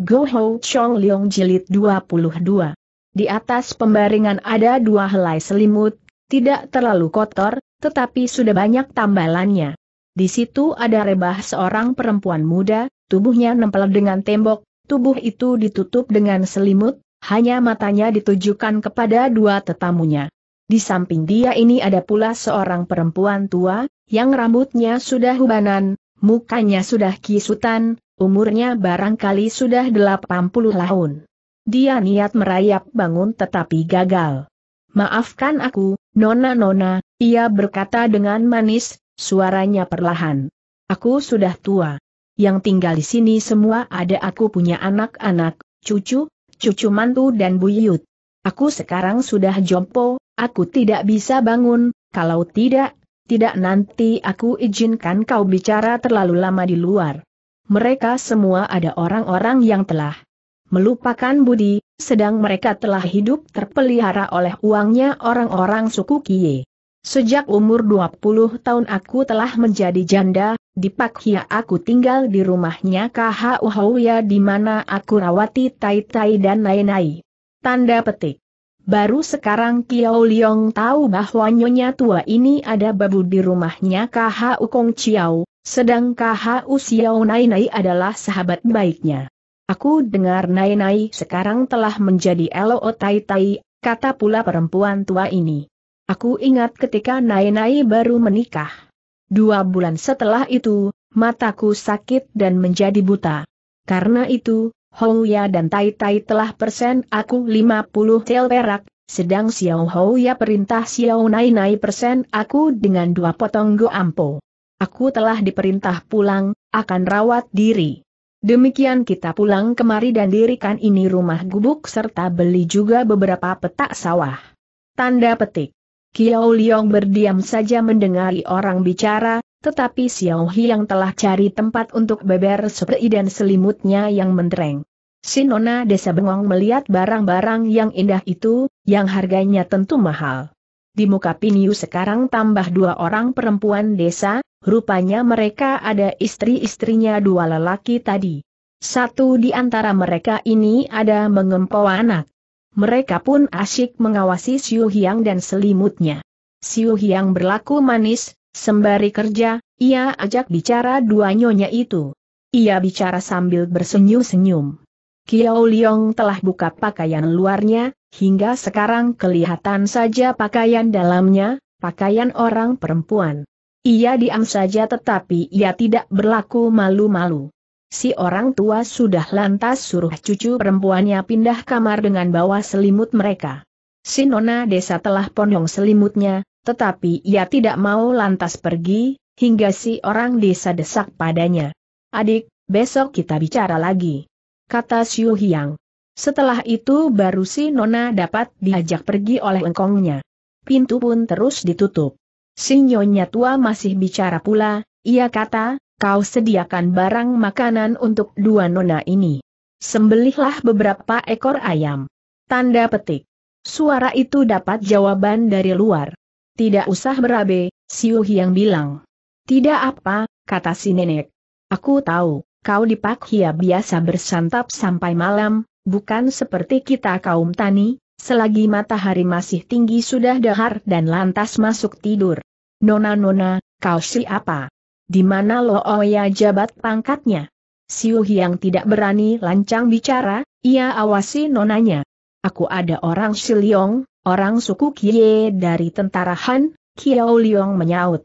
Go Ho Chong Leong Jilid 22. Di atas pembaringan ada dua helai selimut, tidak terlalu kotor, tetapi sudah banyak tambalannya. Di situ ada rebah seorang perempuan muda, tubuhnya nempel dengan tembok, tubuh itu ditutup dengan selimut, hanya matanya ditujukan kepada dua tetamunya. Di samping dia ini ada pula seorang perempuan tua, yang rambutnya sudah hubanan, mukanya sudah kisutan, Umurnya barangkali sudah 80 tahun. Dia niat merayap bangun tetapi gagal. Maafkan aku, Nona-nona, ia berkata dengan manis, suaranya perlahan. Aku sudah tua. Yang tinggal di sini semua ada aku punya anak-anak, cucu, cucu mantu dan buyut. Aku sekarang sudah jompo, aku tidak bisa bangun, kalau tidak, tidak nanti aku izinkan kau bicara terlalu lama di luar mereka semua ada orang-orang yang telah melupakan budi, sedang mereka telah hidup terpelihara oleh uangnya orang-orang suku Kie. Sejak umur 20 tahun aku telah menjadi janda, di Pak Hia aku tinggal di rumahnya Kahauhauya di mana aku rawati Tai Tai dan Nai Nai. Tanda petik. Baru sekarang Kiao Liong tahu bahwa nyonya tua ini ada babu di rumahnya KHU Ukong Chiao, sedang u Xiao Nai Nai adalah sahabat baiknya. Aku dengar Nai Nai sekarang telah menjadi Lo Tai Tai, kata pula perempuan tua ini. Aku ingat ketika Nai Nai baru menikah. Dua bulan setelah itu, mataku sakit dan menjadi buta. Karena itu, Houya dan Tai Tai telah persen aku 50 tel perak, sedang Xiao Houya perintah Xiao Nai Nai persen aku dengan dua potong go ampo. Aku telah diperintah pulang, akan rawat diri. Demikian kita pulang kemari dan dirikan ini rumah gubuk serta beli juga beberapa petak sawah. Tanda petik. Kiao Liong berdiam saja mendengari orang bicara, tetapi Xiao Hi yang telah cari tempat untuk beber seperti dan selimutnya yang mentereng. Sinona desa bengong melihat barang-barang yang indah itu, yang harganya tentu mahal. Di muka Piniu sekarang tambah dua orang perempuan desa, rupanya mereka ada istri-istrinya dua lelaki tadi. Satu di antara mereka ini ada mengempow anak. Mereka pun asyik mengawasi Siu Hiang dan selimutnya. Siu Hiang berlaku manis, Sembari kerja, ia ajak bicara dua nyonya itu. Ia bicara sambil bersenyum-senyum. Kiao Liong telah buka pakaian luarnya, hingga sekarang kelihatan saja pakaian dalamnya, pakaian orang perempuan. Ia diam saja tetapi ia tidak berlaku malu-malu. Si orang tua sudah lantas suruh cucu perempuannya pindah kamar dengan bawa selimut mereka. Si nona desa telah ponong selimutnya, tetapi ia tidak mau lantas pergi, hingga si orang desa desak padanya. Adik, besok kita bicara lagi. Kata Xiu Hiang. Setelah itu baru si Nona dapat diajak pergi oleh engkongnya. Pintu pun terus ditutup. Si Nyonya tua masih bicara pula, ia kata, kau sediakan barang makanan untuk dua nona ini. Sembelihlah beberapa ekor ayam. Tanda petik. Suara itu dapat jawaban dari luar. Tidak usah berabe, Siu yang bilang. Tidak apa, kata si nenek. Aku tahu, kau di Pak Hia biasa bersantap sampai malam, bukan seperti kita kaum tani, selagi matahari masih tinggi sudah dahar dan lantas masuk tidur. Nona-nona, kau siapa? Di mana Lo Oya oh jabat pangkatnya? Siu yang tidak berani lancang bicara, ia awasi nonanya. Aku ada orang Siliong, orang suku Kie dari tentara Han, Kiao Liong menyaut.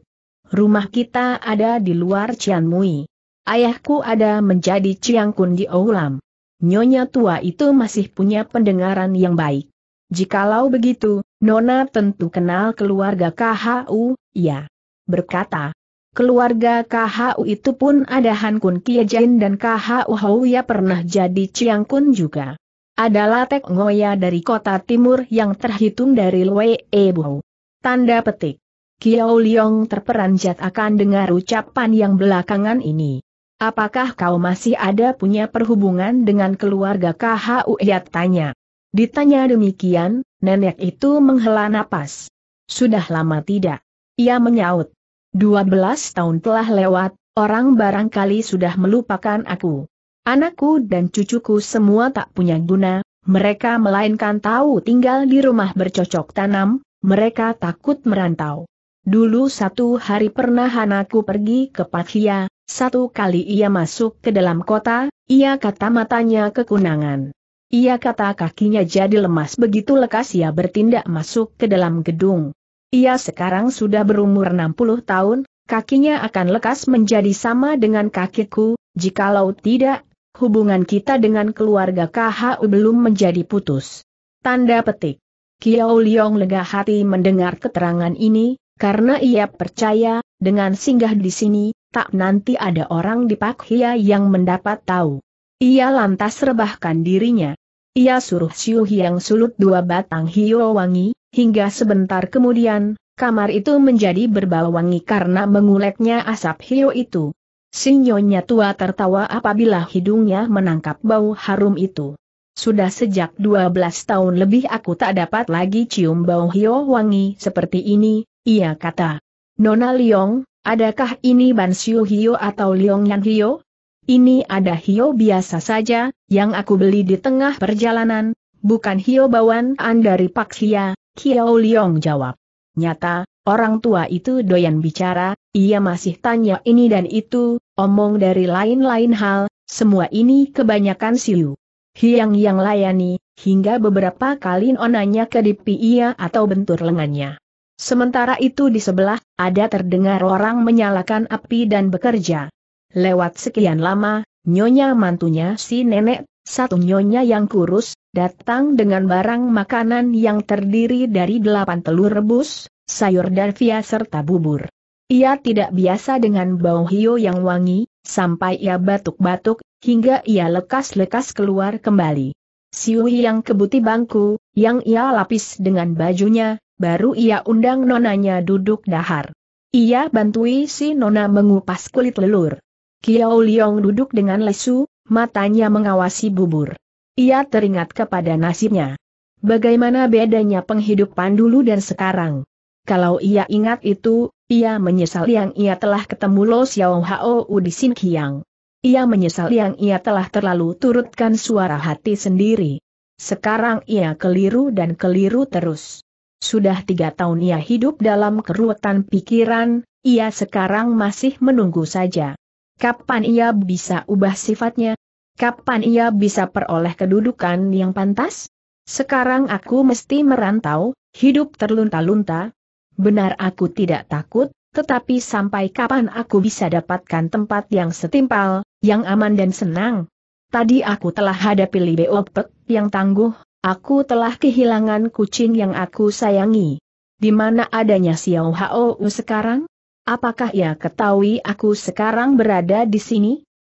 Rumah kita ada di luar Cianmui. Ayahku ada menjadi Ciangkun di Oulam. Nyonya tua itu masih punya pendengaran yang baik. Jikalau begitu, Nona tentu kenal keluarga KHU, ya. Berkata, keluarga KHU itu pun ada Kun Han Kie Kiejen dan KHU ya pernah jadi Ciangkun juga adalah Tek Ngoya dari kota timur yang terhitung dari Lwe Ebu. Tanda petik. Kiao Liong terperanjat akan dengar ucapan yang belakangan ini. Apakah kau masih ada punya perhubungan dengan keluarga KHU Yat tanya. Ditanya demikian, nenek itu menghela napas. Sudah lama tidak. Ia menyaut. 12 tahun telah lewat, orang barangkali sudah melupakan aku. Anakku dan cucuku semua tak punya guna, mereka melainkan tahu tinggal di rumah bercocok tanam, mereka takut merantau. Dulu satu hari pernah anakku pergi ke Pakhia, satu kali ia masuk ke dalam kota, ia kata matanya kekunangan. Ia kata kakinya jadi lemas begitu lekas ia bertindak masuk ke dalam gedung. Ia sekarang sudah berumur 60 tahun, kakinya akan lekas menjadi sama dengan kakiku, jikalau tidak hubungan kita dengan keluarga KHU belum menjadi putus. Tanda petik. Kiau Liong lega hati mendengar keterangan ini, karena ia percaya, dengan singgah di sini, tak nanti ada orang di Pak Hia yang mendapat tahu. Ia lantas rebahkan dirinya. Ia suruh Siu Hiang sulut dua batang hio wangi, hingga sebentar kemudian, kamar itu menjadi berbau wangi karena menguleknya asap hio itu. Sinyonya tua tertawa apabila hidungnya menangkap bau harum itu. Sudah sejak 12 tahun lebih aku tak dapat lagi cium bau hio wangi seperti ini, ia kata. Nona Liong, adakah ini Bansiu Hio atau Liong Yan Hio? Ini ada hio biasa saja, yang aku beli di tengah perjalanan, bukan hio bawaan dari Pak Hia, Kiao Liong jawab. Nyata, orang tua itu doyan bicara, ia masih tanya ini dan itu, omong dari lain-lain hal, semua ini kebanyakan siu. Hiang yang layani, hingga beberapa kali onanya dipi ia atau bentur lengannya. Sementara itu di sebelah, ada terdengar orang menyalakan api dan bekerja. Lewat sekian lama, nyonya mantunya si nenek, satu nyonya yang kurus, datang dengan barang makanan yang terdiri dari delapan telur rebus, sayur dan via serta bubur. Ia tidak biasa dengan bau hio yang wangi, sampai ia batuk-batuk, hingga ia lekas-lekas keluar kembali. Siui yang kebuti bangku, yang ia lapis dengan bajunya, baru ia undang nonanya duduk dahar. Ia bantui si nona mengupas kulit lelur. Kiao Liong duduk dengan lesu, matanya mengawasi bubur. Ia teringat kepada nasibnya. Bagaimana bedanya penghidupan dulu dan sekarang? Kalau ia ingat itu, ia menyesal yang ia telah ketemu Lo Xiao Hao di Sin Kiang. Ia menyesal yang ia telah terlalu turutkan suara hati sendiri. Sekarang ia keliru dan keliru terus. Sudah tiga tahun ia hidup dalam keruwetan pikiran, ia sekarang masih menunggu saja. Kapan ia bisa ubah sifatnya? Kapan ia bisa peroleh kedudukan yang pantas? Sekarang aku mesti merantau, hidup terlunta-lunta, Benar aku tidak takut, tetapi sampai kapan aku bisa dapatkan tempat yang setimpal, yang aman dan senang? Tadi aku telah hadapi Beopek yang tangguh, aku telah kehilangan kucing yang aku sayangi. Di mana adanya Xiao Hao sekarang? Apakah ia ketahui aku sekarang berada di sini?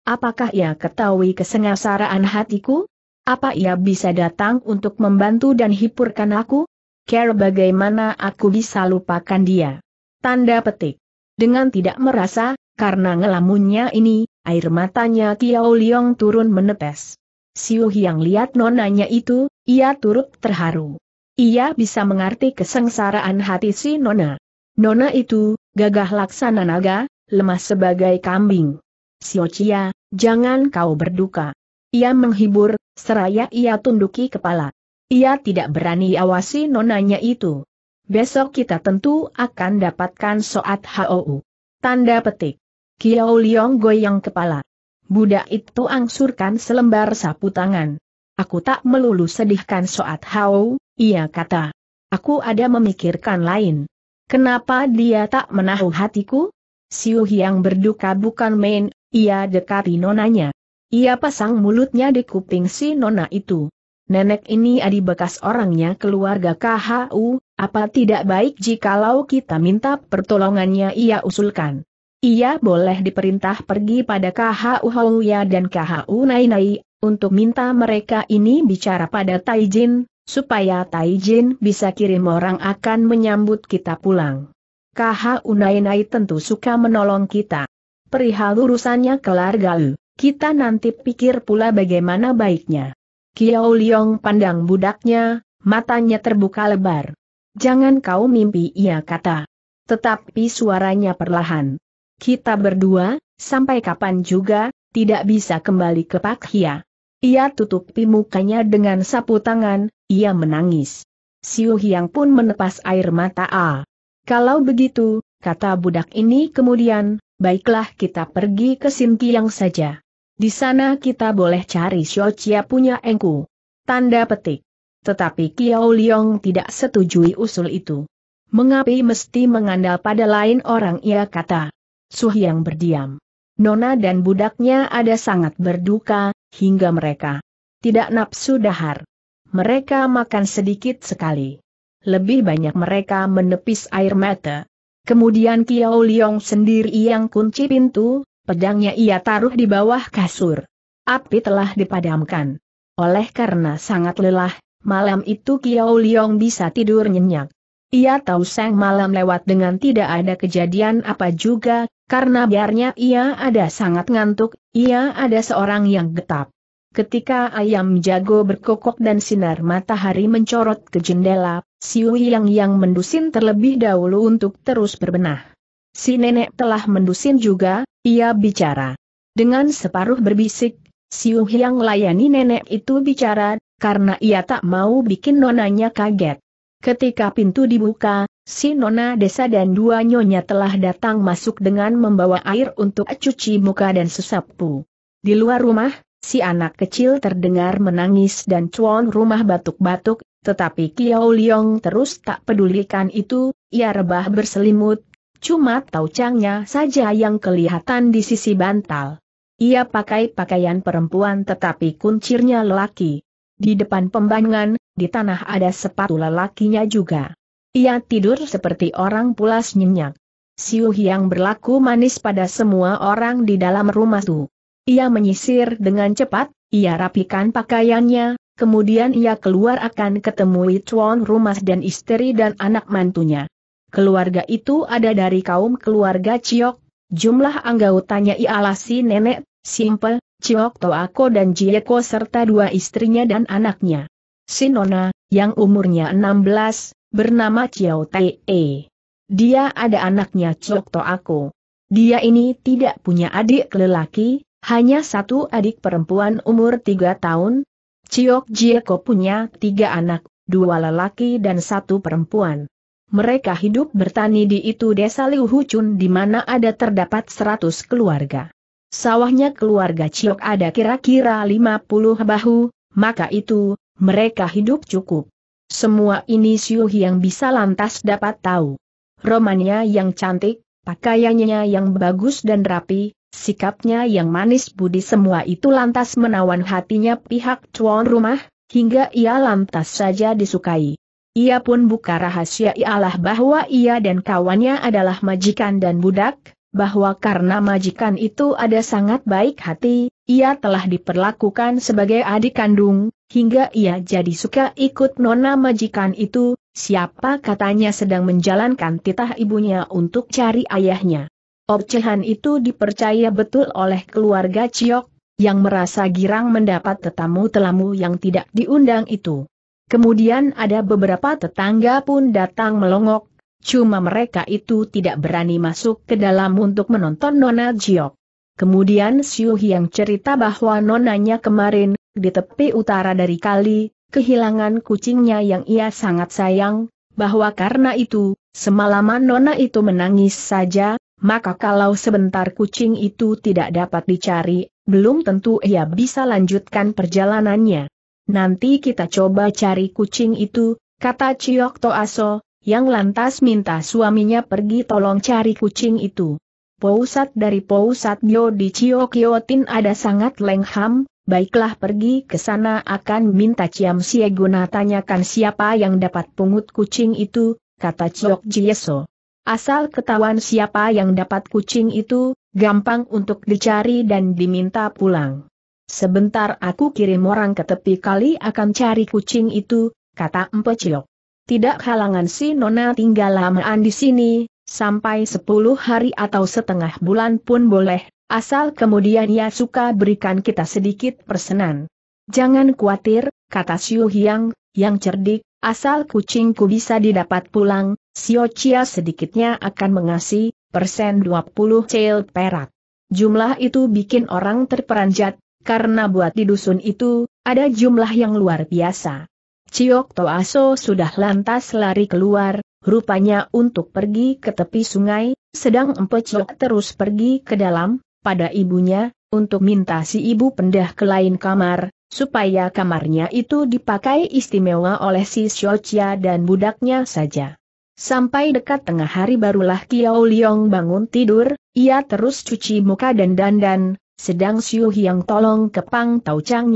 Apakah ia ketahui kesengsaraan hatiku? Apa ia bisa datang untuk membantu dan hiburkan aku? care bagaimana aku bisa lupakan dia. Tanda petik. Dengan tidak merasa, karena ngelamunnya ini, air matanya Kiao Liong turun menetes. Siu yang lihat nonanya itu, ia turut terharu. Ia bisa mengerti kesengsaraan hati si nona. Nona itu, gagah laksana naga, lemah sebagai kambing. Siu Cia, jangan kau berduka. Ia menghibur, seraya ia tunduki kepala. Ia tidak berani awasi nonanya itu. Besok kita tentu akan dapatkan soat HOU. Tanda petik. Kiao Liong goyang kepala. Budak itu angsurkan selembar sapu tangan. Aku tak melulu sedihkan soat hou, ia kata. Aku ada memikirkan lain. Kenapa dia tak menahu hatiku? Siu yang berduka bukan main, ia dekati nonanya. Ia pasang mulutnya di kuping si nona itu nenek ini adi bekas orangnya keluarga KHU, apa tidak baik jikalau kita minta pertolongannya ia usulkan. Ia boleh diperintah pergi pada KHU Houya dan KHU Nainai, untuk minta mereka ini bicara pada Taijin, supaya Taijin bisa kirim orang akan menyambut kita pulang. KHU Nainai tentu suka menolong kita. Perihal urusannya kelar galu, kita nanti pikir pula bagaimana baiknya. Kiao Liong pandang budaknya, matanya terbuka lebar. Jangan kau mimpi ia kata. Tetapi suaranya perlahan. Kita berdua, sampai kapan juga, tidak bisa kembali ke Pak Hia. Ia tutupi mukanya dengan sapu tangan, ia menangis. Siu Hiang pun menepas air mata A. Kalau begitu, kata budak ini kemudian, baiklah kita pergi ke Kiang saja. Di sana kita boleh cari Chia punya engku. Tanda petik. Tetapi Kiao Liong tidak setujui usul itu. Mengapi mesti mengandal pada lain orang ia kata. Suh yang berdiam. Nona dan budaknya ada sangat berduka, hingga mereka tidak nafsu dahar. Mereka makan sedikit sekali. Lebih banyak mereka menepis air mata. Kemudian Kiao Liong sendiri yang kunci pintu, Pedangnya ia taruh di bawah kasur. Api telah dipadamkan. Oleh karena sangat lelah, malam itu Kiao Liong bisa tidur nyenyak. Ia tahu sang malam lewat dengan tidak ada kejadian apa juga, karena biarnya ia ada sangat ngantuk, ia ada seorang yang getap. Ketika ayam jago berkokok dan sinar matahari mencorot ke jendela, Siu Yang yang mendusin terlebih dahulu untuk terus berbenah. Si nenek telah mendusin juga, ia bicara. Dengan separuh berbisik, Siu yang layani nenek itu bicara, karena ia tak mau bikin nonanya kaget. Ketika pintu dibuka, si nona desa dan dua nyonya telah datang masuk dengan membawa air untuk cuci muka dan sesapu. Di luar rumah, si anak kecil terdengar menangis dan cuan rumah batuk-batuk, tetapi Kiao Liong terus tak pedulikan itu, ia rebah berselimut, Cuma taucangnya saja yang kelihatan di sisi bantal. Ia pakai pakaian perempuan tetapi kuncirnya lelaki. Di depan pembangunan, di tanah ada sepatu lelakinya juga. Ia tidur seperti orang pulas nyenyak. Siu yang berlaku manis pada semua orang di dalam rumah itu. Ia menyisir dengan cepat, ia rapikan pakaiannya, kemudian ia keluar akan ketemui tuan rumah dan istri dan anak mantunya. Keluarga itu ada dari kaum keluarga Ciok, jumlah anggotanya ialah si nenek, Simpel, Ciok Toako dan Jieko serta dua istrinya dan anaknya. Si Nona, yang umurnya 16, bernama Ciao Tae. Dia ada anaknya Ciok Toako. Dia ini tidak punya adik lelaki, hanya satu adik perempuan umur 3 tahun. Ciok Jieko punya tiga anak, dua lelaki dan satu perempuan. Mereka hidup bertani di itu desa Liu Hucun di mana ada terdapat 100 keluarga. Sawahnya keluarga Ciok ada kira-kira 50 bahu, maka itu, mereka hidup cukup. Semua ini Siu yang bisa lantas dapat tahu. Romannya yang cantik, pakaiannya yang bagus dan rapi, sikapnya yang manis budi semua itu lantas menawan hatinya pihak tuan rumah, hingga ia lantas saja disukai. Ia pun buka rahasia ialah bahwa ia dan kawannya adalah majikan dan budak, bahwa karena majikan itu ada sangat baik hati, ia telah diperlakukan sebagai adik kandung, hingga ia jadi suka ikut nona majikan itu, siapa katanya sedang menjalankan titah ibunya untuk cari ayahnya. Obcehan itu dipercaya betul oleh keluarga Ciok, yang merasa girang mendapat tetamu telamu yang tidak diundang itu. Kemudian ada beberapa tetangga pun datang melongok, cuma mereka itu tidak berani masuk ke dalam untuk menonton Nona Jiok. Kemudian Siu yang cerita bahwa nonanya kemarin, di tepi utara dari kali, kehilangan kucingnya yang ia sangat sayang, bahwa karena itu, semalaman Nona itu menangis saja, maka kalau sebentar kucing itu tidak dapat dicari, belum tentu ia bisa lanjutkan perjalanannya nanti kita coba cari kucing itu, kata Ciyok Toaso, yang lantas minta suaminya pergi tolong cari kucing itu. Pousat dari Pousat Gyo di Yotin ada sangat lengham, baiklah pergi ke sana akan minta Ciam Sieguna tanyakan siapa yang dapat pungut kucing itu, kata Ciyok Jieso. Asal ketahuan siapa yang dapat kucing itu, gampang untuk dicari dan diminta pulang. Sebentar aku kirim orang ke tepi kali akan cari kucing itu, kata Empe Cilok. Tidak halangan si Nona tinggal lamaan di sini, sampai sepuluh hari atau setengah bulan pun boleh, asal kemudian ia suka berikan kita sedikit persenan. Jangan khawatir, kata Siu Hyang, yang cerdik, asal kucingku bisa didapat pulang, Siu Chia sedikitnya akan mengasih, persen 20 cel perak. Jumlah itu bikin orang terperanjat, karena buat di dusun itu, ada jumlah yang luar biasa. Ciok Toaso sudah lantas lari keluar, rupanya untuk pergi ke tepi sungai, sedang Empe Ciok terus pergi ke dalam, pada ibunya, untuk minta si ibu pendah ke lain kamar, supaya kamarnya itu dipakai istimewa oleh si Xiochia dan budaknya saja. Sampai dekat tengah hari barulah Kiao Liong bangun tidur, ia terus cuci muka dan dandan, sedang Xiu yang tolong kepang Pang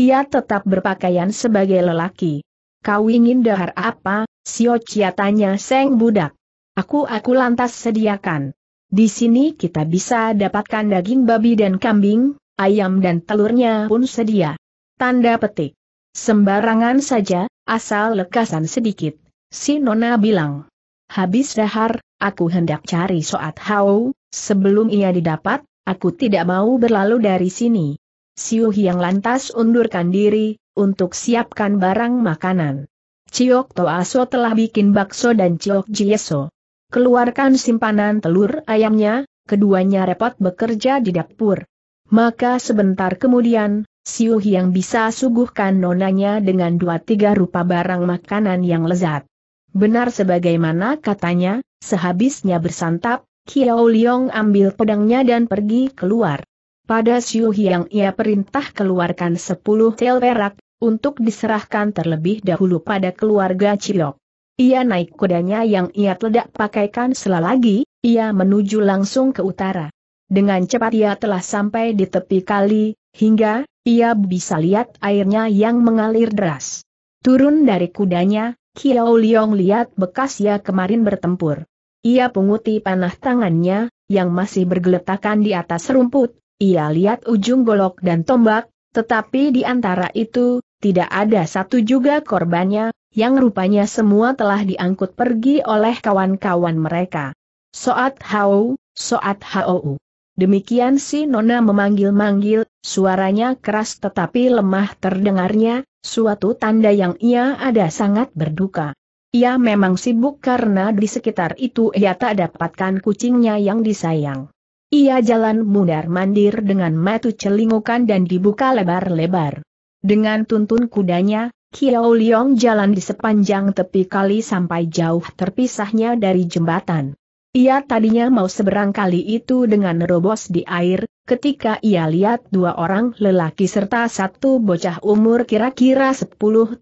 Ia tetap berpakaian sebagai lelaki. Kau ingin dahar apa, Xiu Chia tanya Seng Budak. Aku-aku lantas sediakan. Di sini kita bisa dapatkan daging babi dan kambing, ayam dan telurnya pun sedia. Tanda petik. Sembarangan saja, asal lekasan sedikit, si Nona bilang. Habis dahar, aku hendak cari soat hau, sebelum ia didapat, Aku tidak mau berlalu dari sini. Siu Hiang lantas undurkan diri, untuk siapkan barang makanan. Ciok Toaso telah bikin bakso dan Ciok Jieso. Keluarkan simpanan telur ayamnya, keduanya repot bekerja di dapur. Maka sebentar kemudian, Siu Hiang bisa suguhkan nonanya dengan dua tiga rupa barang makanan yang lezat. Benar sebagaimana katanya, sehabisnya bersantap, Qiao Liong ambil pedangnya dan pergi keluar. Pada Xiu Hiang ia perintah keluarkan sepuluh tel perak, untuk diserahkan terlebih dahulu pada keluarga Cilok. Ia naik kudanya yang ia tidak pakaikan selagi, lagi, ia menuju langsung ke utara. Dengan cepat ia telah sampai di tepi kali, hingga ia bisa lihat airnya yang mengalir deras. Turun dari kudanya, Kiao Liong lihat bekas ia kemarin bertempur. Ia punguti panah tangannya, yang masih bergeletakan di atas rumput, ia lihat ujung golok dan tombak, tetapi di antara itu, tidak ada satu juga korbannya, yang rupanya semua telah diangkut pergi oleh kawan-kawan mereka. Soat Hau, Soat Hau. Demikian si Nona memanggil-manggil, suaranya keras tetapi lemah terdengarnya, suatu tanda yang ia ada sangat berduka. Ia memang sibuk karena di sekitar itu ia tak dapatkan kucingnya yang disayang. Ia jalan mundar-mandir dengan matu celingukan dan dibuka lebar-lebar. Dengan tuntun kudanya, Kiao Liong jalan di sepanjang tepi kali sampai jauh terpisahnya dari jembatan. Ia tadinya mau seberang kali itu dengan robos di air, Ketika ia lihat dua orang lelaki serta satu bocah umur kira-kira 10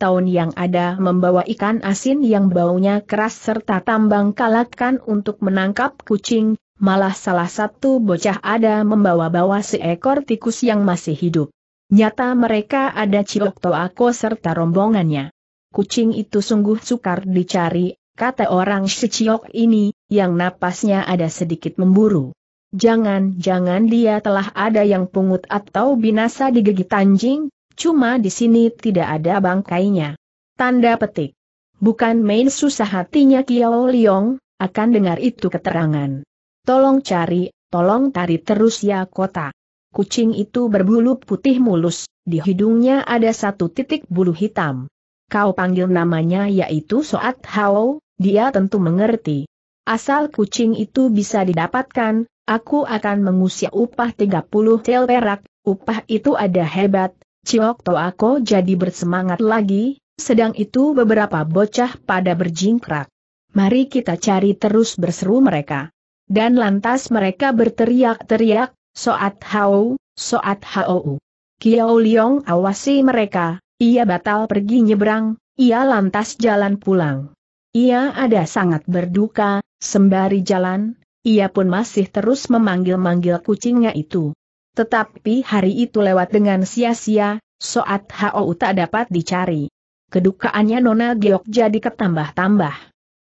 tahun yang ada membawa ikan asin yang baunya keras serta tambang kalakan untuk menangkap kucing, malah salah satu bocah ada membawa-bawa seekor tikus yang masih hidup. Nyata mereka ada Ciok Toako serta rombongannya. Kucing itu sungguh sukar dicari, kata orang ciok ini, yang napasnya ada sedikit memburu. Jangan-jangan dia telah ada yang pungut atau binasa di gigi anjing, cuma di sini tidak ada bangkainya. Tanda petik. Bukan main susah hatinya Kiao Liong, akan dengar itu keterangan. Tolong cari, tolong tarik terus ya kota. Kucing itu berbulu putih mulus, di hidungnya ada satu titik bulu hitam. Kau panggil namanya yaitu Soat Hao, dia tentu mengerti. Asal kucing itu bisa didapatkan, Aku akan mengusia upah 30 tel perak, upah itu ada hebat, Ciok Toako jadi bersemangat lagi, sedang itu beberapa bocah pada berjingkrak. Mari kita cari terus berseru mereka. Dan lantas mereka berteriak-teriak, Soat Hao, Soat Hao. Kiao Liong awasi mereka, ia batal pergi nyebrang, ia lantas jalan pulang. Ia ada sangat berduka, sembari jalan, ia pun masih terus memanggil-manggil kucingnya itu. Tetapi hari itu lewat dengan sia-sia, Soat Hou tak dapat dicari. Kedukaannya Nona Geok jadi ketambah-tambah.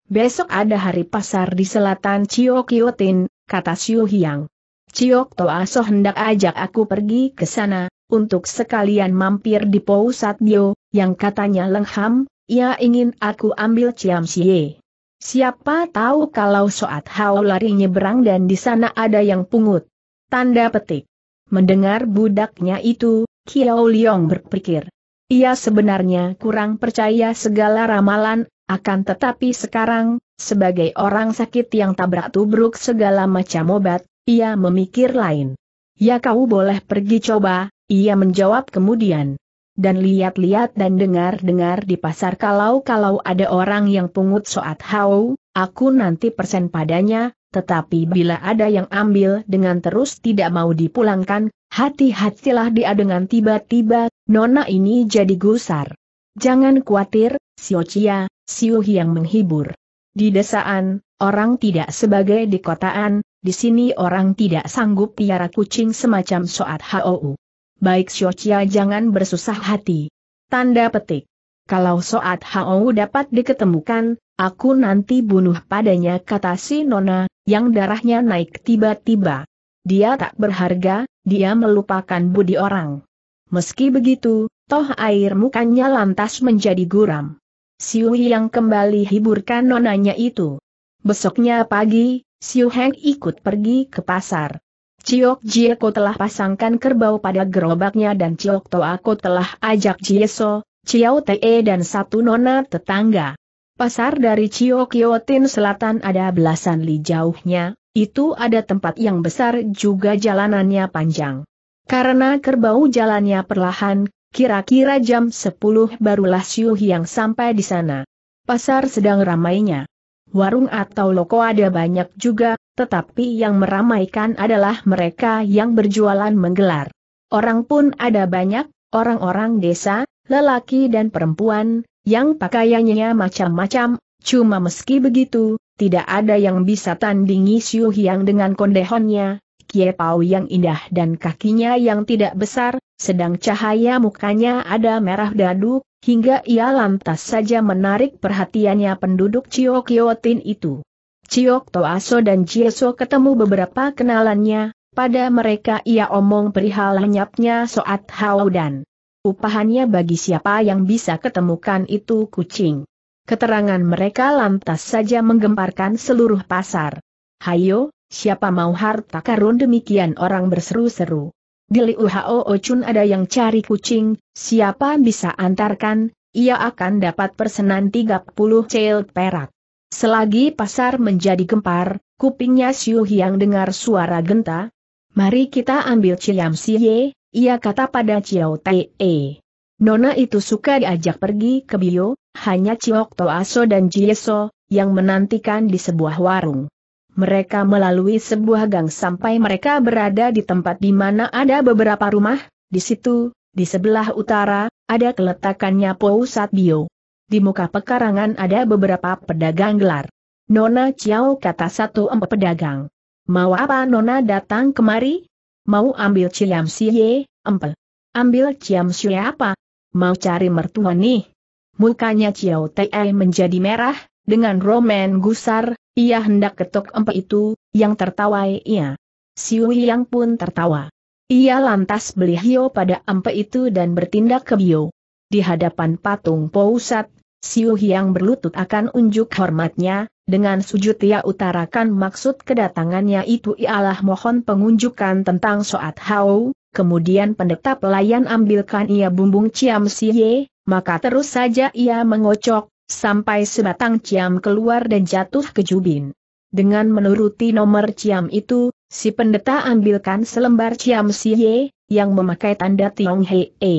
Besok ada hari pasar di selatan Chiokiotin, kata Siu Hiang. Ciok Toa hendak ajak aku pergi ke sana, untuk sekalian mampir di Pousat Dio, yang katanya lengham, ia ingin aku ambil Ciam Siapa tahu kalau Soat Hao lari nyeberang dan di sana ada yang pungut. Tanda petik. Mendengar budaknya itu, Kiao Liong berpikir. Ia sebenarnya kurang percaya segala ramalan, akan tetapi sekarang, sebagai orang sakit yang tabrak tubruk segala macam obat, ia memikir lain. Ya kau boleh pergi coba, ia menjawab kemudian dan lihat-lihat dan dengar-dengar di pasar kalau-kalau ada orang yang pungut soat hau, aku nanti persen padanya, tetapi bila ada yang ambil dengan terus tidak mau dipulangkan, hati-hatilah dia dengan tiba-tiba, nona ini jadi gusar. Jangan khawatir, siocia, Cia, yang menghibur. Di desaan, orang tidak sebagai di kotaan, di sini orang tidak sanggup piara kucing semacam soat hau baik Xiaochia jangan bersusah hati. Tanda petik. Kalau Soat Hao dapat diketemukan, aku nanti bunuh padanya kata si Nona, yang darahnya naik tiba-tiba. Dia tak berharga, dia melupakan budi orang. Meski begitu, toh air mukanya lantas menjadi guram. Siu yang kembali hiburkan nonanya itu. Besoknya pagi, Siu Heng ikut pergi ke pasar. Ciok Jieko telah pasangkan kerbau pada gerobaknya dan Ciok Toako telah ajak Jieso, Ciao Te dan satu nona tetangga. Pasar dari Ciok Yotin Selatan ada belasan li jauhnya, itu ada tempat yang besar juga jalanannya panjang. Karena kerbau jalannya perlahan, kira-kira jam 10 barulah Siu yang sampai di sana. Pasar sedang ramainya warung atau loko ada banyak juga, tetapi yang meramaikan adalah mereka yang berjualan menggelar. Orang pun ada banyak, orang-orang desa, lelaki dan perempuan, yang pakaiannya macam-macam, cuma meski begitu, tidak ada yang bisa tandingi Xiu yang dengan kondehonnya, Kie Pao yang indah dan kakinya yang tidak besar, sedang cahaya mukanya ada merah dadu, hingga ia lantas saja menarik perhatiannya penduduk Ciokiotin itu. Ciok Toaso dan Jieso ketemu beberapa kenalannya, pada mereka ia omong perihal lenyapnya Soat Hao dan upahannya bagi siapa yang bisa ketemukan itu kucing. Keterangan mereka lantas saja menggemparkan seluruh pasar. Hayo, siapa mau harta karun demikian orang berseru-seru. Di UHO Ochun ada yang cari kucing, siapa bisa antarkan, ia akan dapat persenan 30 cel perak. Selagi pasar menjadi gempar, kupingnya Siu yang dengar suara genta. Mari kita ambil Ciam Siye, ia kata pada Ciao Te. Nona itu suka diajak pergi ke Bio, hanya Ciok Toaso dan Jieso, yang menantikan di sebuah warung. Mereka melalui sebuah gang sampai mereka berada di tempat di mana ada beberapa rumah, di situ, di sebelah utara, ada keletakannya Pousat Bio. Di muka pekarangan ada beberapa pedagang gelar. Nona Ciao kata satu empat pedagang. Mau apa Nona datang kemari? Mau ambil ciam siye, empel. Ambil ciam apa? Mau cari mertua nih. Mukanya Ciao Tei menjadi merah, dengan roman gusar, ia hendak ketuk empat itu, yang tertawa ia. Siu Hiang pun tertawa. Ia lantas beli hio pada empe itu dan bertindak ke bio. Di hadapan patung Pousat, Siu Hiang berlutut akan unjuk hormatnya, dengan sujud ia utarakan maksud kedatangannya itu ialah mohon pengunjukan tentang soat hao, kemudian pendeta pelayan ambilkan ia bumbung ciam siye, maka terus saja ia mengocok, sampai sebatang ciam keluar dan jatuh ke jubin. Dengan menuruti nomor ciam itu, si pendeta ambilkan selembar ciam si siye, yang memakai tanda Tiong he e.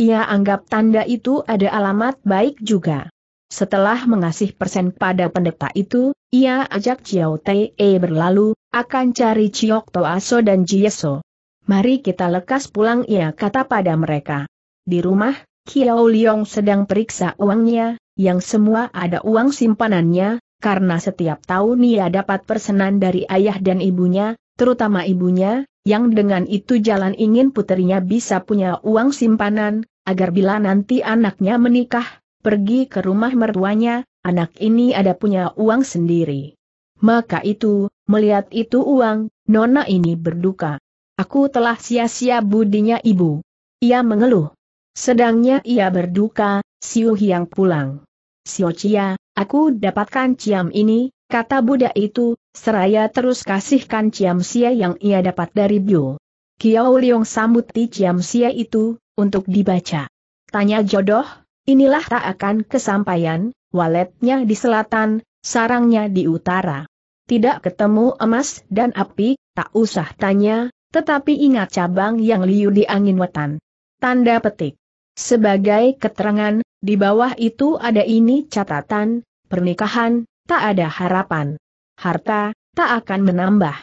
Ia anggap tanda itu ada alamat baik juga. Setelah mengasih persen pada pendeta itu, ia ajak Chiao Te berlalu, akan cari Chiok Toaso dan Jieso. Mari kita lekas pulang ia kata pada mereka. Di rumah, Kiao Liong sedang periksa uangnya, yang semua ada uang simpanannya, karena setiap tahun ia dapat persenan dari ayah dan ibunya, terutama ibunya, yang dengan itu jalan ingin putrinya bisa punya uang simpanan, agar bila nanti anaknya menikah, pergi ke rumah mertuanya, anak ini ada punya uang sendiri. Maka itu, melihat itu uang, Nona ini berduka. Aku telah sia-sia budinya ibu. Ia mengeluh. Sedangnya ia berduka, Siu yang pulang. Siocia, aku dapatkan ciam ini, kata Buddha itu, seraya terus kasihkan ciam sia yang ia dapat dari Biu. Kiao Liong sambuti ciam sia itu, untuk dibaca. Tanya jodoh, inilah tak akan kesampaian, waletnya di selatan, sarangnya di utara. Tidak ketemu emas dan api, tak usah tanya, tetapi ingat cabang yang liu di angin wetan. Tanda petik. Sebagai keterangan, di bawah itu ada ini catatan, pernikahan, tak ada harapan. Harta, tak akan menambah.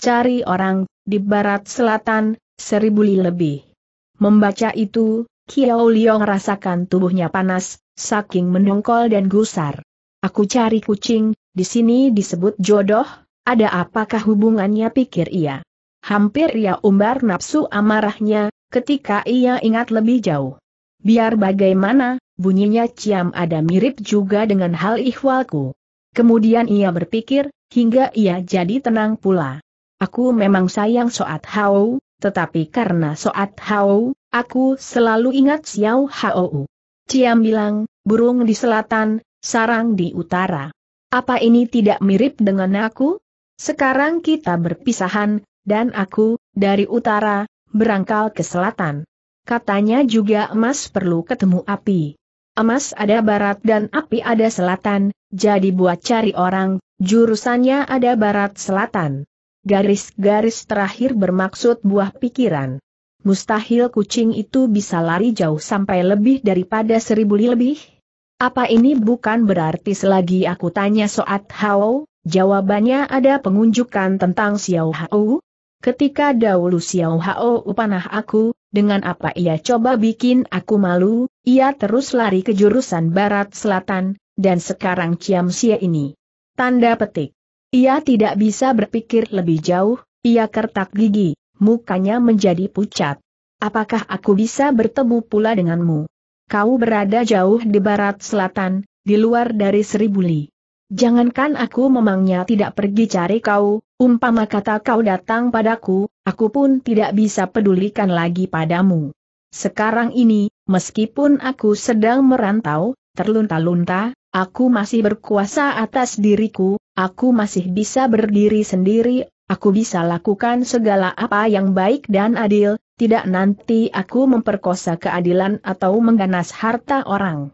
Cari orang, di barat selatan, seribu li lebih. Membaca itu, Kiao Liong rasakan tubuhnya panas, saking mendongkol dan gusar. Aku cari kucing, di sini disebut jodoh, ada apakah hubungannya pikir ia. Hampir ia umbar nafsu amarahnya, ketika ia ingat lebih jauh. Biar bagaimana, bunyinya ciam ada mirip juga dengan hal ihwalku. Kemudian ia berpikir, hingga ia jadi tenang pula. Aku memang sayang Soat Hao, tetapi karena Soat Hao, aku selalu ingat Xiao Hao. Ciam bilang, burung di selatan, sarang di utara. Apa ini tidak mirip dengan aku? Sekarang kita berpisahan, dan aku, dari utara, berangkal ke selatan. Katanya juga emas perlu ketemu api. Emas ada barat dan api ada selatan, jadi buat cari orang, jurusannya ada barat selatan. Garis-garis terakhir bermaksud buah pikiran. Mustahil kucing itu bisa lari jauh sampai lebih daripada seribu li lebih. Apa ini bukan berarti selagi aku tanya soat Hao, jawabannya ada pengunjukan tentang Xiao Hao? Ketika dahulu Xiao Hao upanah aku, dengan apa ia coba bikin aku malu, ia terus lari ke jurusan barat-selatan, dan sekarang Ciam Sia ini. Tanda petik. Ia tidak bisa berpikir lebih jauh, ia kertak gigi, mukanya menjadi pucat. Apakah aku bisa bertemu pula denganmu? Kau berada jauh di barat selatan, di luar dari seribu li. Jangankan aku memangnya tidak pergi cari kau, umpama kata kau datang padaku, aku pun tidak bisa pedulikan lagi padamu. Sekarang ini, meskipun aku sedang merantau, terlunta-lunta, aku masih berkuasa atas diriku, aku masih bisa berdiri sendiri, aku bisa lakukan segala apa yang baik dan adil, tidak nanti aku memperkosa keadilan atau mengganas harta orang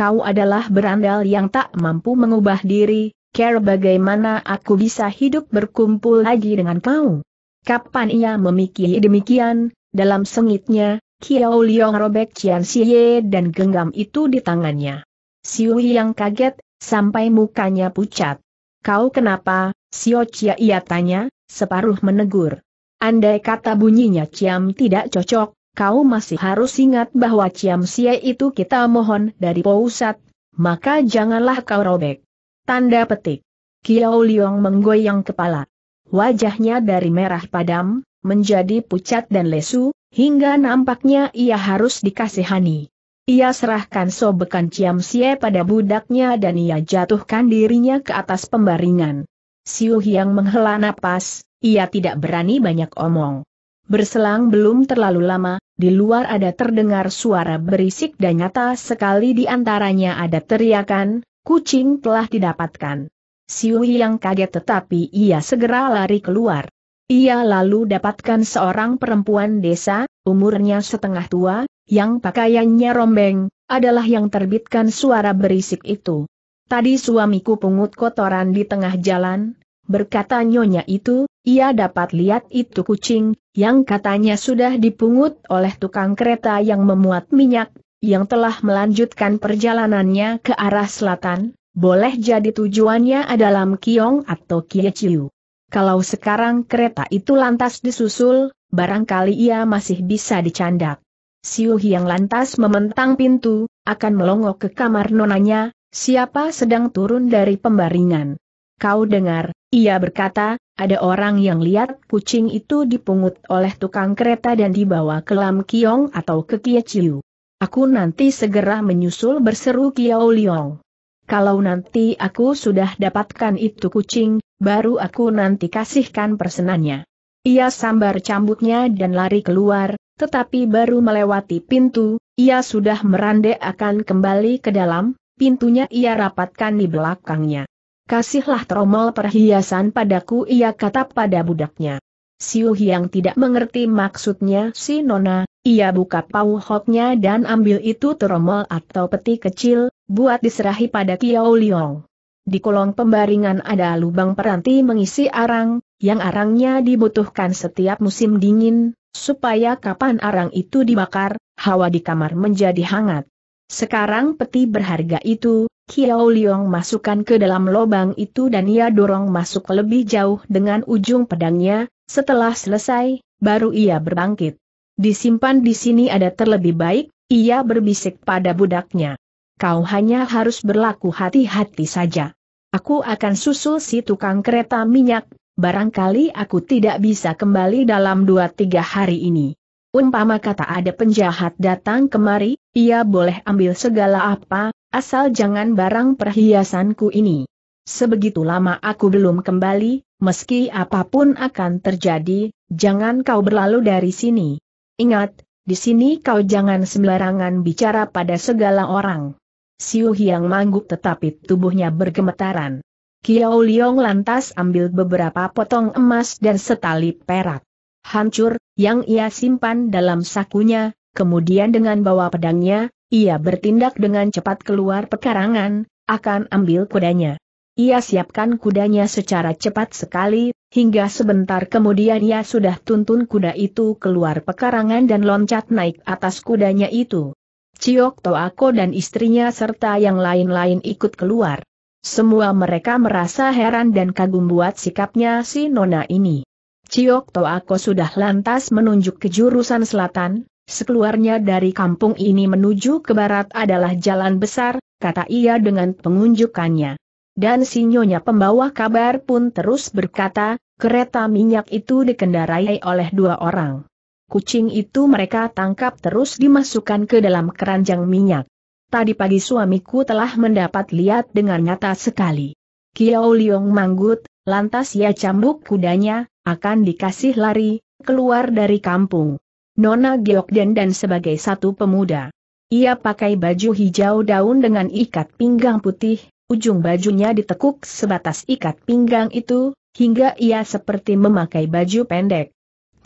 kau adalah berandal yang tak mampu mengubah diri, care bagaimana aku bisa hidup berkumpul lagi dengan kau. Kapan ia memikir demikian, dalam sengitnya, Kiao Liong robek Cian Xie dan genggam itu di tangannya. Siu yang kaget, sampai mukanya pucat. Kau kenapa, Sio Chia ia tanya, separuh menegur. Andai kata bunyinya Ciam tidak cocok, kau masih harus ingat bahwa Ciam Sia itu kita mohon dari pusat, maka janganlah kau robek. Tanda petik. Kiau Liong menggoyang kepala. Wajahnya dari merah padam, menjadi pucat dan lesu, hingga nampaknya ia harus dikasihani. Ia serahkan sobekan Ciam Sia pada budaknya dan ia jatuhkan dirinya ke atas pembaringan. Siu Hiang menghela napas, ia tidak berani banyak omong. Berselang belum terlalu lama, di luar ada terdengar suara berisik dan nyata sekali di antaranya ada teriakan, kucing telah didapatkan. Siwi yang kaget tetapi ia segera lari keluar. Ia lalu dapatkan seorang perempuan desa, umurnya setengah tua, yang pakaiannya rombeng, adalah yang terbitkan suara berisik itu. Tadi suamiku pungut kotoran di tengah jalan, berkata nyonya itu, ia dapat lihat itu kucing, yang katanya sudah dipungut oleh tukang kereta yang memuat minyak, yang telah melanjutkan perjalanannya ke arah selatan, boleh jadi tujuannya adalah Mkiong atau Kieciu. Kalau sekarang kereta itu lantas disusul, barangkali ia masih bisa dicandak. Siu yang lantas mementang pintu, akan melongok ke kamar nonanya, siapa sedang turun dari pembaringan. Kau dengar, ia berkata, ada orang yang lihat kucing itu dipungut oleh tukang kereta dan dibawa ke Lam Kiong atau ke Kie Chiu. Aku nanti segera menyusul berseru Kiao Liong. Kalau nanti aku sudah dapatkan itu kucing, baru aku nanti kasihkan persenannya. Ia sambar cambuknya dan lari keluar, tetapi baru melewati pintu, ia sudah merande akan kembali ke dalam, pintunya ia rapatkan di belakangnya kasihlah tromol perhiasan padaku ia kata pada budaknya. Siu yang tidak mengerti maksudnya si Nona, ia buka pauhoknya dan ambil itu tromol atau peti kecil, buat diserahi pada Kiao Liong. Di kolong pembaringan ada lubang peranti mengisi arang, yang arangnya dibutuhkan setiap musim dingin, supaya kapan arang itu dibakar, hawa di kamar menjadi hangat. Sekarang peti berharga itu, Kiao Liong masukkan ke dalam lubang itu dan ia dorong masuk lebih jauh dengan ujung pedangnya, setelah selesai, baru ia berbangkit. Disimpan di sini ada terlebih baik, ia berbisik pada budaknya. Kau hanya harus berlaku hati-hati saja. Aku akan susul si tukang kereta minyak, barangkali aku tidak bisa kembali dalam dua tiga hari ini. Umpama kata ada penjahat datang kemari, ia boleh ambil segala apa, Asal jangan barang perhiasanku ini. Sebegitu lama aku belum kembali, meski apapun akan terjadi, jangan kau berlalu dari sini. Ingat, di sini kau jangan sembarangan bicara pada segala orang. Siu Hiang mangguk tetapi tubuhnya bergemetaran. Kiao Liong lantas ambil beberapa potong emas dan setali perak. Hancur, yang ia simpan dalam sakunya, kemudian dengan bawa pedangnya, ia bertindak dengan cepat keluar pekarangan, akan ambil kudanya. Ia siapkan kudanya secara cepat sekali, hingga sebentar kemudian ia sudah tuntun kuda itu keluar pekarangan dan loncat naik atas kudanya itu. Ciok Toako dan istrinya serta yang lain-lain ikut keluar. Semua mereka merasa heran dan kagum buat sikapnya si Nona ini. Ciok Toako sudah lantas menunjuk ke jurusan selatan, Sekeluarnya dari kampung ini menuju ke barat adalah jalan besar, kata ia dengan pengunjukannya. Dan sinyonya pembawa kabar pun terus berkata, kereta minyak itu dikendarai oleh dua orang. Kucing itu mereka tangkap terus dimasukkan ke dalam keranjang minyak. Tadi pagi suamiku telah mendapat lihat dengan nyata sekali. Kiao Liong manggut, lantas ia cambuk kudanya, akan dikasih lari, keluar dari kampung. Nona Giokden dan sebagai satu pemuda. Ia pakai baju hijau daun dengan ikat pinggang putih, ujung bajunya ditekuk sebatas ikat pinggang itu, hingga ia seperti memakai baju pendek.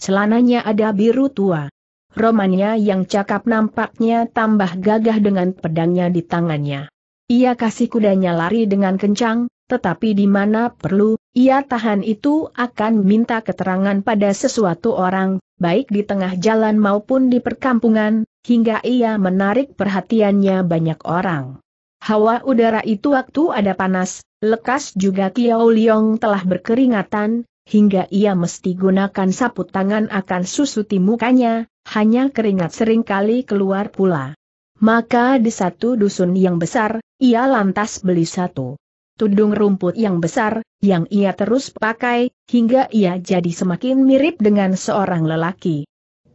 Celananya ada biru tua. Romannya yang cakap nampaknya tambah gagah dengan pedangnya di tangannya. Ia kasih kudanya lari dengan kencang, tetapi di mana perlu, ia tahan itu akan minta keterangan pada sesuatu orang, baik di tengah jalan maupun di perkampungan, hingga ia menarik perhatiannya banyak orang. Hawa udara itu waktu ada panas, lekas juga Kiao Liong telah berkeringatan, hingga ia mesti gunakan sapu tangan akan susuti mukanya, hanya keringat seringkali keluar pula. Maka di satu dusun yang besar, ia lantas beli satu tudung rumput yang besar, yang ia terus pakai, hingga ia jadi semakin mirip dengan seorang lelaki.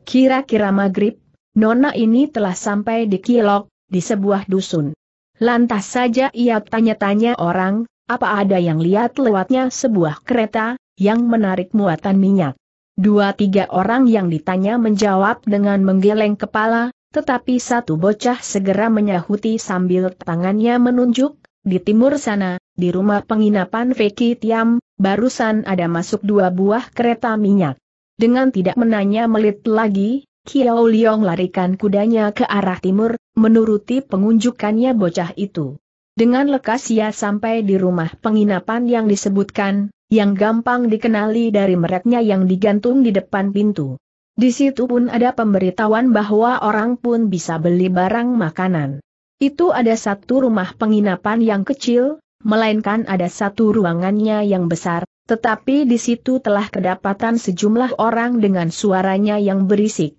Kira-kira maghrib, Nona ini telah sampai di Kilok, di sebuah dusun. Lantas saja ia tanya-tanya orang, apa ada yang lihat lewatnya sebuah kereta, yang menarik muatan minyak. Dua tiga orang yang ditanya menjawab dengan menggeleng kepala, tetapi satu bocah segera menyahuti sambil tangannya menunjuk, di timur sana, di rumah penginapan Vicky Tiam, barusan ada masuk dua buah kereta minyak. Dengan tidak menanya melit lagi, Kiao Liong larikan kudanya ke arah timur, menuruti pengunjukannya bocah itu. Dengan lekas ia sampai di rumah penginapan yang disebutkan, yang gampang dikenali dari mereknya yang digantung di depan pintu. Di situ pun ada pemberitahuan bahwa orang pun bisa beli barang makanan. Itu ada satu rumah penginapan yang kecil, melainkan ada satu ruangannya yang besar, tetapi di situ telah kedapatan sejumlah orang dengan suaranya yang berisik.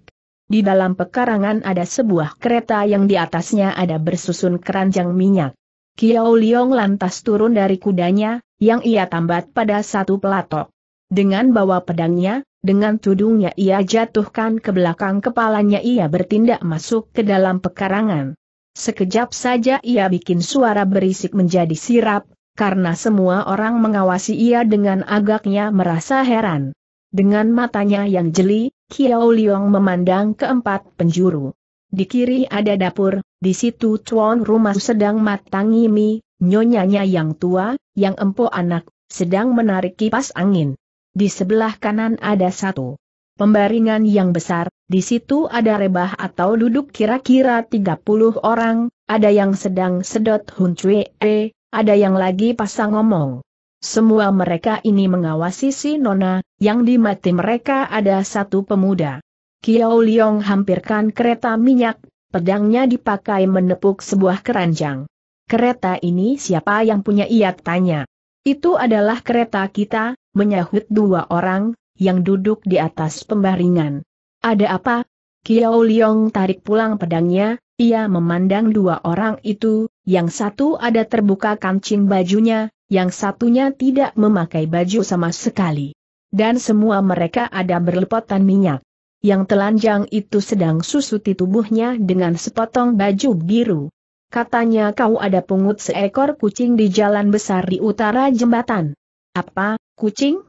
Di dalam pekarangan ada sebuah kereta yang di atasnya ada bersusun keranjang minyak. Kiao Liong lantas turun dari kudanya, yang ia tambat pada satu pelatok. Dengan bawa pedangnya, dengan tudungnya ia jatuhkan ke belakang kepalanya ia bertindak masuk ke dalam pekarangan. Sekejap saja ia bikin suara berisik menjadi sirap, karena semua orang mengawasi ia dengan agaknya merasa heran. Dengan matanya yang jeli, Kiao Liong memandang keempat penjuru. Di kiri ada dapur, di situ tuan rumah sedang matang mie, nyonyanya yang tua, yang empuk anak, sedang menarik kipas angin. Di sebelah kanan ada satu pembaringan yang besar, di situ ada rebah atau duduk kira-kira 30 orang, ada yang sedang sedot huncue, ada yang lagi pasang ngomong. Semua mereka ini mengawasi si Nona, yang di mati mereka ada satu pemuda. Kiao Liong hampirkan kereta minyak, pedangnya dipakai menepuk sebuah keranjang. Kereta ini siapa yang punya ia tanya. Itu adalah kereta kita, menyahut dua orang, yang duduk di atas pembaringan. Ada apa? Kiao Liong tarik pulang pedangnya, ia memandang dua orang itu, yang satu ada terbuka kancing bajunya, yang satunya tidak memakai baju sama sekali. Dan semua mereka ada berlepotan minyak. Yang telanjang itu sedang susuti tubuhnya dengan sepotong baju biru. Katanya kau ada pungut seekor kucing di jalan besar di utara jembatan. Apa, kucing?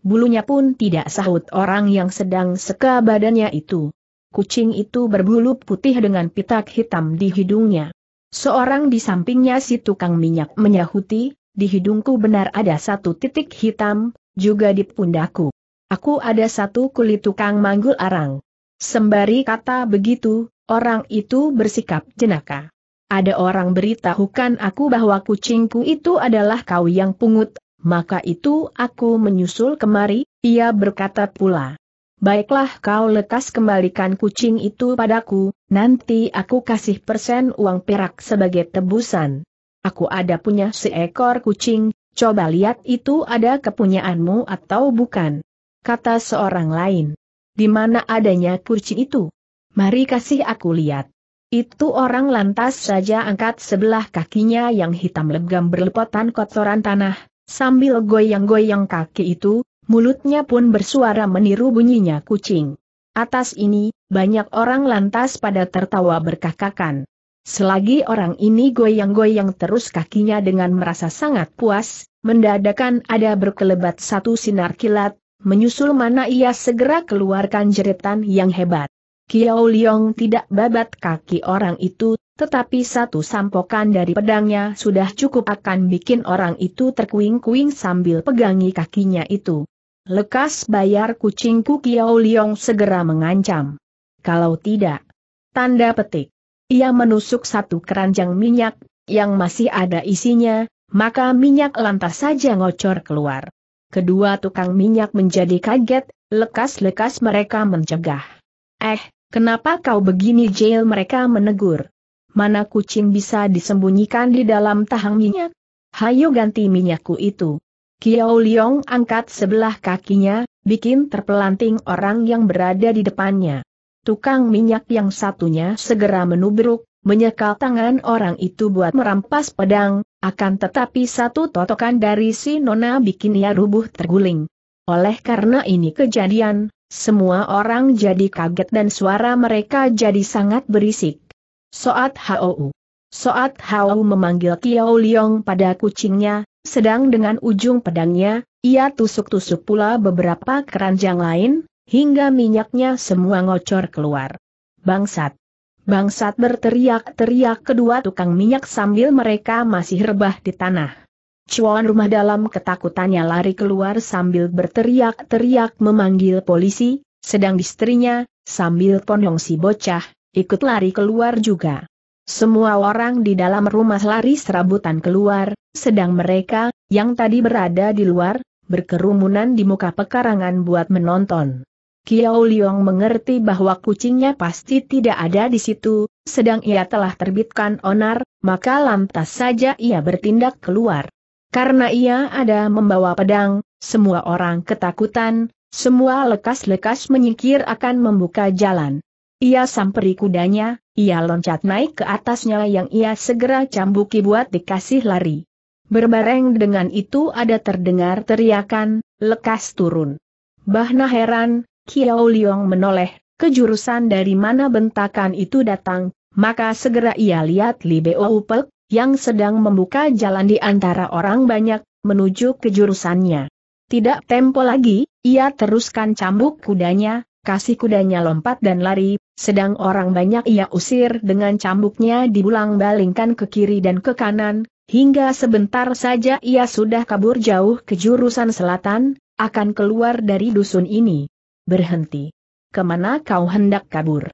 Bulunya pun tidak sahut orang yang sedang seka badannya itu. Kucing itu berbulu putih dengan pitak hitam di hidungnya. Seorang di sampingnya si tukang minyak menyahuti, di hidungku benar ada satu titik hitam, juga di pundaku. Aku ada satu kulit tukang manggul arang. Sembari kata begitu, orang itu bersikap jenaka. Ada orang beritahukan aku bahwa kucingku itu adalah kau yang pungut, maka itu aku menyusul kemari, ia berkata pula. Baiklah kau lekas kembalikan kucing itu padaku, nanti aku kasih persen uang perak sebagai tebusan. Aku ada punya seekor kucing, coba lihat itu ada kepunyaanmu atau bukan. Kata seorang lain. Di mana adanya kucing itu? Mari kasih aku lihat. Itu orang lantas saja angkat sebelah kakinya yang hitam legam berlepotan kotoran tanah, Sambil goyang-goyang kaki itu, mulutnya pun bersuara meniru bunyinya kucing. Atas ini, banyak orang lantas pada tertawa berkakakan. Selagi orang ini goyang-goyang terus kakinya dengan merasa sangat puas, mendadakan ada berkelebat satu sinar kilat, menyusul mana ia segera keluarkan jeritan yang hebat. Kiao Liong tidak babat kaki orang itu, tetapi satu sampokan dari pedangnya sudah cukup akan bikin orang itu terkuing-kuing sambil pegangi kakinya itu. Lekas bayar kucingku Kiao Liong segera mengancam. Kalau tidak, tanda petik. Ia menusuk satu keranjang minyak, yang masih ada isinya, maka minyak lantas saja ngocor keluar. Kedua tukang minyak menjadi kaget, lekas-lekas mereka mencegah. Eh, Kenapa kau begini jail mereka menegur? Mana kucing bisa disembunyikan di dalam tahang minyak? Hayo ganti minyakku itu. Kiao Liong angkat sebelah kakinya, bikin terpelanting orang yang berada di depannya. Tukang minyak yang satunya segera menubruk, menyekal tangan orang itu buat merampas pedang, akan tetapi satu totokan dari si nona bikin ia rubuh terguling. Oleh karena ini kejadian, semua orang jadi kaget dan suara mereka jadi sangat berisik. Soat Hou. Soat Hou memanggil Tiao Liong pada kucingnya, sedang dengan ujung pedangnya, ia tusuk-tusuk pula beberapa keranjang lain, hingga minyaknya semua ngocor keluar. Bangsat! Bangsat berteriak-teriak kedua tukang minyak sambil mereka masih rebah di tanah. Cuan rumah dalam ketakutannya lari keluar sambil berteriak-teriak memanggil polisi, sedang istrinya, sambil ponong si bocah, ikut lari keluar juga. Semua orang di dalam rumah lari serabutan keluar, sedang mereka, yang tadi berada di luar, berkerumunan di muka pekarangan buat menonton. Kiao Liong mengerti bahwa kucingnya pasti tidak ada di situ, sedang ia telah terbitkan onar, maka lantas saja ia bertindak keluar. Karena ia ada membawa pedang, semua orang ketakutan, semua lekas-lekas menyingkir akan membuka jalan. Ia samperi kudanya, ia loncat naik ke atasnya yang ia segera cambuki buat dikasih lari. Berbareng dengan itu ada terdengar teriakan, lekas turun. Bahna heran, Kiao Liong menoleh, kejurusan dari mana bentakan itu datang, maka segera ia lihat Li Beo Upek, yang sedang membuka jalan di antara orang banyak, menuju ke jurusannya. Tidak tempo lagi, ia teruskan cambuk kudanya, kasih kudanya lompat dan lari, sedang orang banyak ia usir dengan cambuknya dibulang balingkan ke kiri dan ke kanan, hingga sebentar saja ia sudah kabur jauh ke jurusan selatan, akan keluar dari dusun ini. Berhenti. Kemana kau hendak kabur?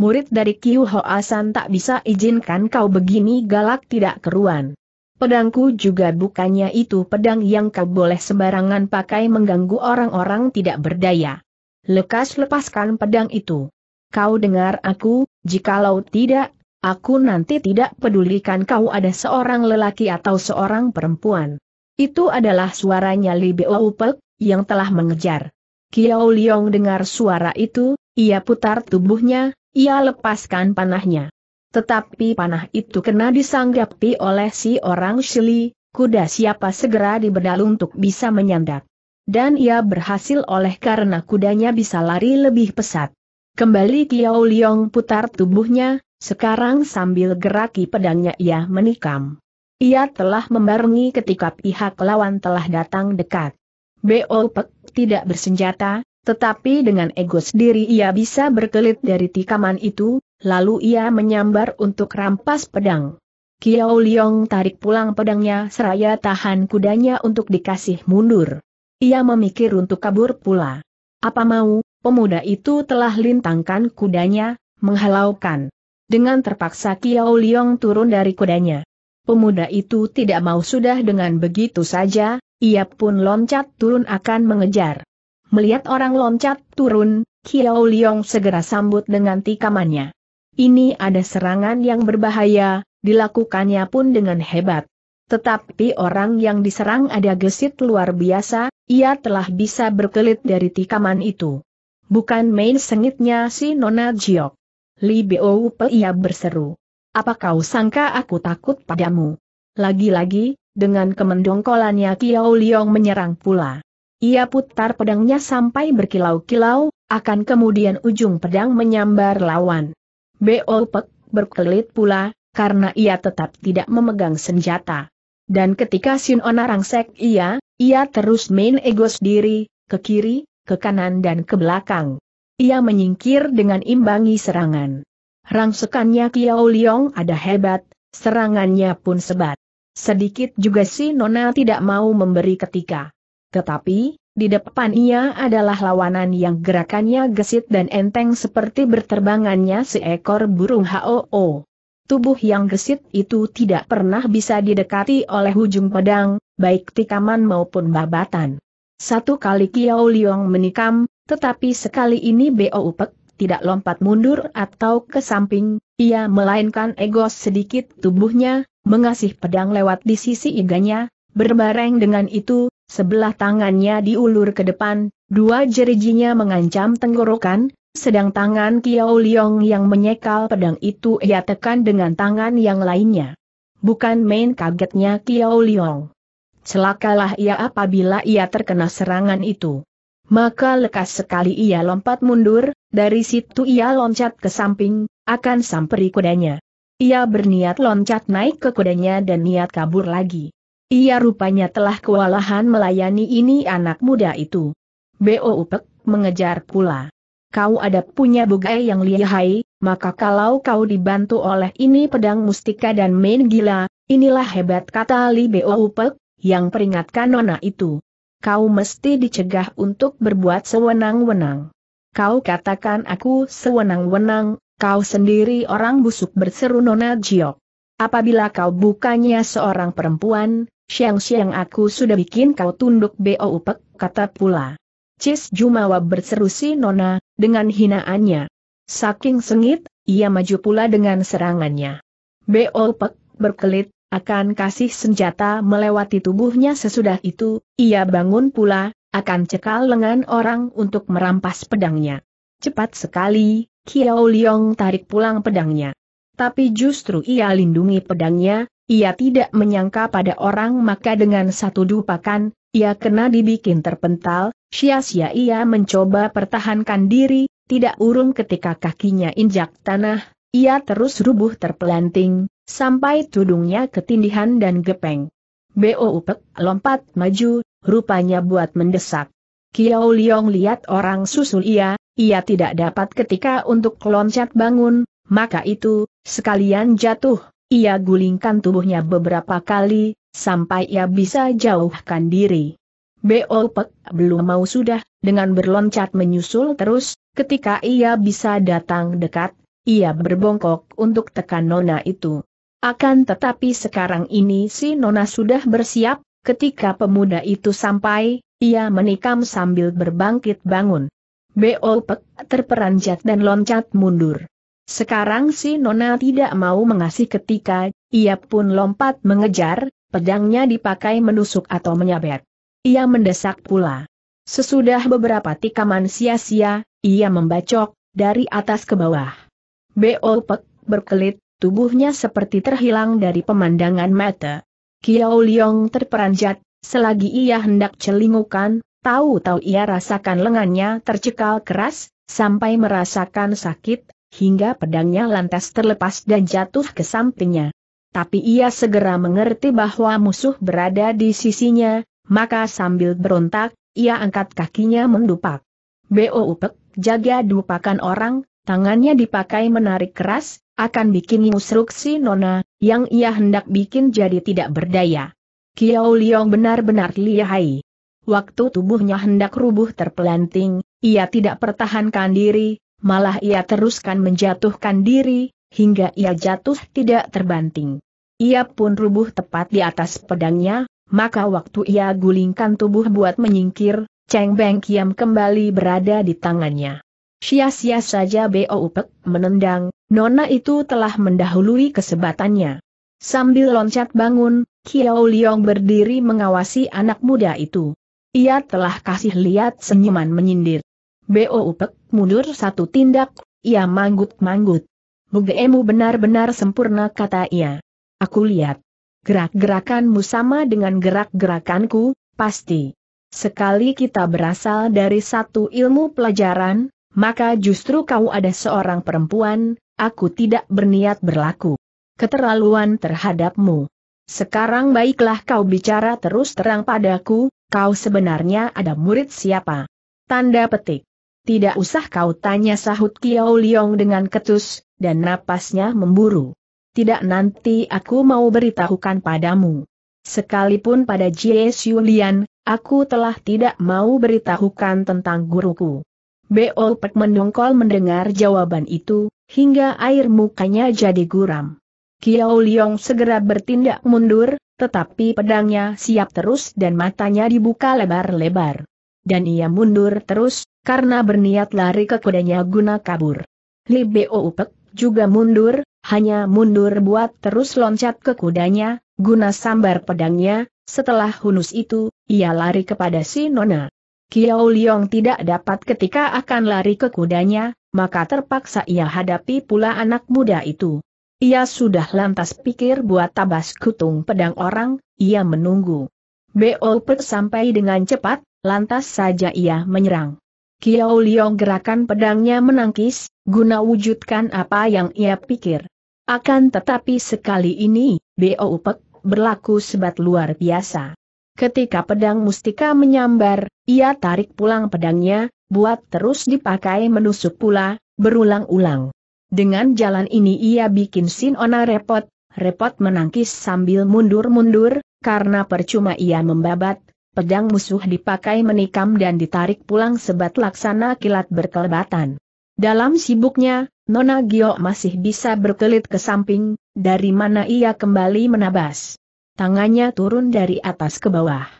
murid dari Kiu Hoasan tak bisa izinkan kau begini galak tidak keruan. Pedangku juga bukannya itu pedang yang kau boleh sembarangan pakai mengganggu orang-orang tidak berdaya. Lekas lepaskan pedang itu. Kau dengar aku, jikalau tidak, aku nanti tidak pedulikan kau ada seorang lelaki atau seorang perempuan. Itu adalah suaranya Li Beoupek, yang telah mengejar. Kiao Liong dengar suara itu, ia putar tubuhnya, ia lepaskan panahnya. Tetapi panah itu kena disanggapi oleh si orang Shili, kuda siapa segera dibedal untuk bisa menyandak. Dan ia berhasil oleh karena kudanya bisa lari lebih pesat. Kembali Kiao Liong putar tubuhnya, sekarang sambil geraki pedangnya ia menikam. Ia telah membarungi ketika pihak lawan telah datang dekat. Bo Pek tidak bersenjata, tetapi dengan ego sendiri ia bisa berkelit dari tikaman itu, lalu ia menyambar untuk rampas pedang. Kiao Liong tarik pulang pedangnya seraya tahan kudanya untuk dikasih mundur. Ia memikir untuk kabur pula. Apa mau, pemuda itu telah lintangkan kudanya, menghalaukan. Dengan terpaksa Kiao Liong turun dari kudanya. Pemuda itu tidak mau sudah dengan begitu saja, ia pun loncat turun akan mengejar. Melihat orang loncat turun, Kiao Liong segera sambut dengan tikamannya. Ini ada serangan yang berbahaya, dilakukannya pun dengan hebat. Tetapi orang yang diserang ada gesit luar biasa, ia telah bisa berkelit dari tikaman itu. Bukan main sengitnya si Nona Jiok. Li Bioupe ia berseru. Apa kau sangka aku takut padamu? Lagi-lagi, dengan kemendongkolannya Kiao Liong menyerang pula. Ia putar pedangnya sampai berkilau-kilau, akan kemudian ujung pedang menyambar lawan. Beolpek berkelit pula, karena ia tetap tidak memegang senjata. Dan ketika Ona rangsek ia, ia terus main ego diri, ke kiri, ke kanan dan ke belakang. Ia menyingkir dengan imbangi serangan. Rangsekannya Kiao Liong ada hebat, serangannya pun sebat. Sedikit juga si Nona tidak mau memberi ketika. Tetapi, di depan ia adalah lawanan yang gerakannya gesit dan enteng seperti berterbangannya seekor burung HOO. Tubuh yang gesit itu tidak pernah bisa didekati oleh ujung pedang, baik tikaman maupun babatan. Satu kali Kiao Liong menikam, tetapi sekali ini Bo Upek tidak lompat mundur atau ke samping, ia melainkan egos sedikit tubuhnya, mengasih pedang lewat di sisi iganya, berbareng dengan itu, Sebelah tangannya diulur ke depan, dua jerijinya mengancam tenggorokan, sedang tangan Kiao Liong yang menyekal pedang itu ia tekan dengan tangan yang lainnya. Bukan main kagetnya Kiao Liong. Celakalah ia apabila ia terkena serangan itu. Maka lekas sekali ia lompat mundur, dari situ ia loncat ke samping, akan samperi kudanya. Ia berniat loncat naik ke kudanya dan niat kabur lagi. Ia rupanya telah kewalahan melayani ini anak muda itu. Bo Upek mengejar pula. Kau ada punya bugai yang lihai, maka kalau kau dibantu oleh ini pedang mustika dan main gila, inilah hebat kata Li Bo Upek, yang peringatkan nona itu. Kau mesti dicegah untuk berbuat sewenang-wenang. Kau katakan aku sewenang-wenang, kau sendiri orang busuk berseru nona Jiok. Apabila kau bukannya seorang perempuan, Siang-siang aku sudah bikin kau tunduk bo upek, kata pula. Cis Jumawa berseru si Nona, dengan hinaannya. Saking sengit, ia maju pula dengan serangannya. Bo upek, berkelit, akan kasih senjata melewati tubuhnya sesudah itu, ia bangun pula, akan cekal lengan orang untuk merampas pedangnya. Cepat sekali, Kiao Liong tarik pulang pedangnya. Tapi justru ia lindungi pedangnya, ia tidak menyangka pada orang maka dengan satu dupakan, ia kena dibikin terpental, sia-sia ia mencoba pertahankan diri, tidak urung ketika kakinya injak tanah, ia terus rubuh terpelanting, sampai tudungnya ketindihan dan gepeng. Bo Upek lompat maju, rupanya buat mendesak. Kiao Liong lihat orang susul ia, ia tidak dapat ketika untuk loncat bangun, maka itu, sekalian jatuh, ia gulingkan tubuhnya beberapa kali, sampai ia bisa jauhkan diri. Beolpek belum mau sudah, dengan berloncat menyusul terus, ketika ia bisa datang dekat, ia berbongkok untuk tekan Nona itu. Akan tetapi sekarang ini si Nona sudah bersiap, ketika pemuda itu sampai, ia menikam sambil berbangkit bangun. Beolpek terperanjat dan loncat mundur. Sekarang si Nona tidak mau mengasih ketika, ia pun lompat mengejar, pedangnya dipakai menusuk atau menyabet. Ia mendesak pula. Sesudah beberapa tikaman sia-sia, ia membacok, dari atas ke bawah. Beopek, berkelit, tubuhnya seperti terhilang dari pemandangan mata. Kiao Liong terperanjat, selagi ia hendak celingukan, tahu-tahu ia rasakan lengannya tercekal keras, sampai merasakan sakit, hingga pedangnya lantas terlepas dan jatuh ke sampingnya. Tapi ia segera mengerti bahwa musuh berada di sisinya, maka sambil berontak, ia angkat kakinya mendupak. Bo Upek, jaga dupakan orang, tangannya dipakai menarik keras, akan bikin instruksi Nona, yang ia hendak bikin jadi tidak berdaya. Kiau Liong benar-benar lihai. Waktu tubuhnya hendak rubuh terpelanting, ia tidak pertahankan diri, malah ia teruskan menjatuhkan diri, hingga ia jatuh tidak terbanting. Ia pun rubuh tepat di atas pedangnya, maka waktu ia gulingkan tubuh buat menyingkir, Cheng Beng Kiam kembali berada di tangannya. Sia-sia saja Bo Upek menendang, nona itu telah mendahului kesebatannya. Sambil loncat bangun, Kiao Liong berdiri mengawasi anak muda itu. Ia telah kasih lihat senyuman menyindir. Bo Upek mundur satu tindak, ia manggut-manggut. Bugemu benar-benar sempurna kata ia. Aku lihat. Gerak-gerakanmu sama dengan gerak-gerakanku, pasti. Sekali kita berasal dari satu ilmu pelajaran, maka justru kau ada seorang perempuan, aku tidak berniat berlaku keterlaluan terhadapmu. Sekarang baiklah kau bicara terus terang padaku, kau sebenarnya ada murid siapa? Tanda petik. Tidak usah kau tanya sahut Kiao Liong dengan ketus, dan napasnya memburu. Tidak nanti aku mau beritahukan padamu. Sekalipun pada Jie Lian, aku telah tidak mau beritahukan tentang guruku. Beo Pek mendongkol mendengar jawaban itu, hingga air mukanya jadi guram. Kiao Liong segera bertindak mundur, tetapi pedangnya siap terus dan matanya dibuka lebar-lebar. Dan ia mundur terus, karena berniat lari ke kudanya guna kabur. Li Beo Upek juga mundur, hanya mundur buat terus loncat ke kudanya, guna sambar pedangnya, setelah hunus itu, ia lari kepada si Nona. Kiao Liong tidak dapat ketika akan lari ke kudanya, maka terpaksa ia hadapi pula anak muda itu. Ia sudah lantas pikir buat tabas kutung pedang orang, ia menunggu. Beo sampai dengan cepat, lantas saja ia menyerang. Kiau Liong gerakan pedangnya menangkis, guna wujudkan apa yang ia pikir. Akan tetapi sekali ini, Bo Upek berlaku sebat luar biasa. Ketika pedang mustika menyambar, ia tarik pulang pedangnya, buat terus dipakai menusuk pula, berulang-ulang. Dengan jalan ini ia bikin Sinona repot, repot menangkis sambil mundur-mundur, karena percuma ia membabat, Pedang musuh dipakai menikam dan ditarik pulang sebat laksana kilat berkelebatan. Dalam sibuknya, Nona Gio masih bisa berkelit ke samping, dari mana ia kembali menabas. Tangannya turun dari atas ke bawah.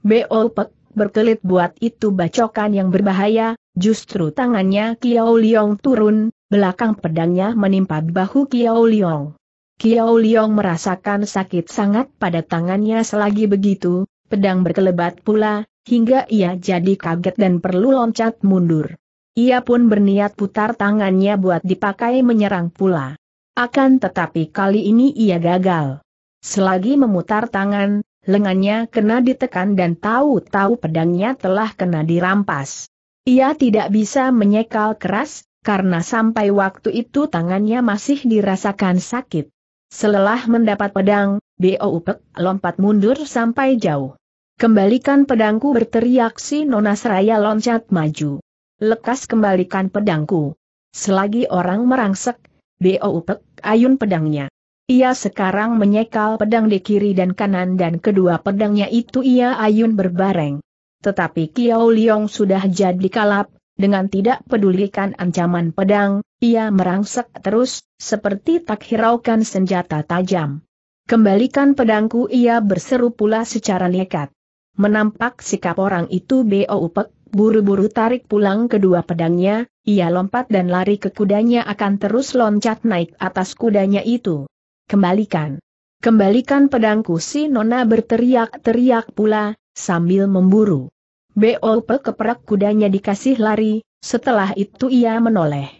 Beolpek, berkelit buat itu bacokan yang berbahaya, justru tangannya Kiao Liong turun, belakang pedangnya menimpa bahu Kiao Liong. Kiao Liong merasakan sakit sangat pada tangannya selagi begitu, pedang berkelebat pula, hingga ia jadi kaget dan perlu loncat mundur. Ia pun berniat putar tangannya buat dipakai menyerang pula. Akan tetapi kali ini ia gagal. Selagi memutar tangan, lengannya kena ditekan dan tahu-tahu pedangnya telah kena dirampas. Ia tidak bisa menyekal keras, karena sampai waktu itu tangannya masih dirasakan sakit. Selelah mendapat pedang, Bo Upek lompat mundur sampai jauh. Kembalikan pedangku berteriak si Nona Seraya loncat maju. Lekas kembalikan pedangku. Selagi orang merangsek, Upek ayun pedangnya. Ia sekarang menyekal pedang di kiri dan kanan dan kedua pedangnya itu ia ayun berbareng. Tetapi Kiao Liong sudah jadi kalap, dengan tidak pedulikan ancaman pedang, ia merangsek terus, seperti tak hiraukan senjata tajam. Kembalikan pedangku ia berseru pula secara nekat. Menampak sikap orang itu Bo Upek, buru-buru tarik pulang kedua pedangnya, ia lompat dan lari ke kudanya akan terus loncat naik atas kudanya itu. Kembalikan. Kembalikan pedangku si Nona berteriak-teriak pula, sambil memburu. Bo keperak kudanya dikasih lari, setelah itu ia menoleh.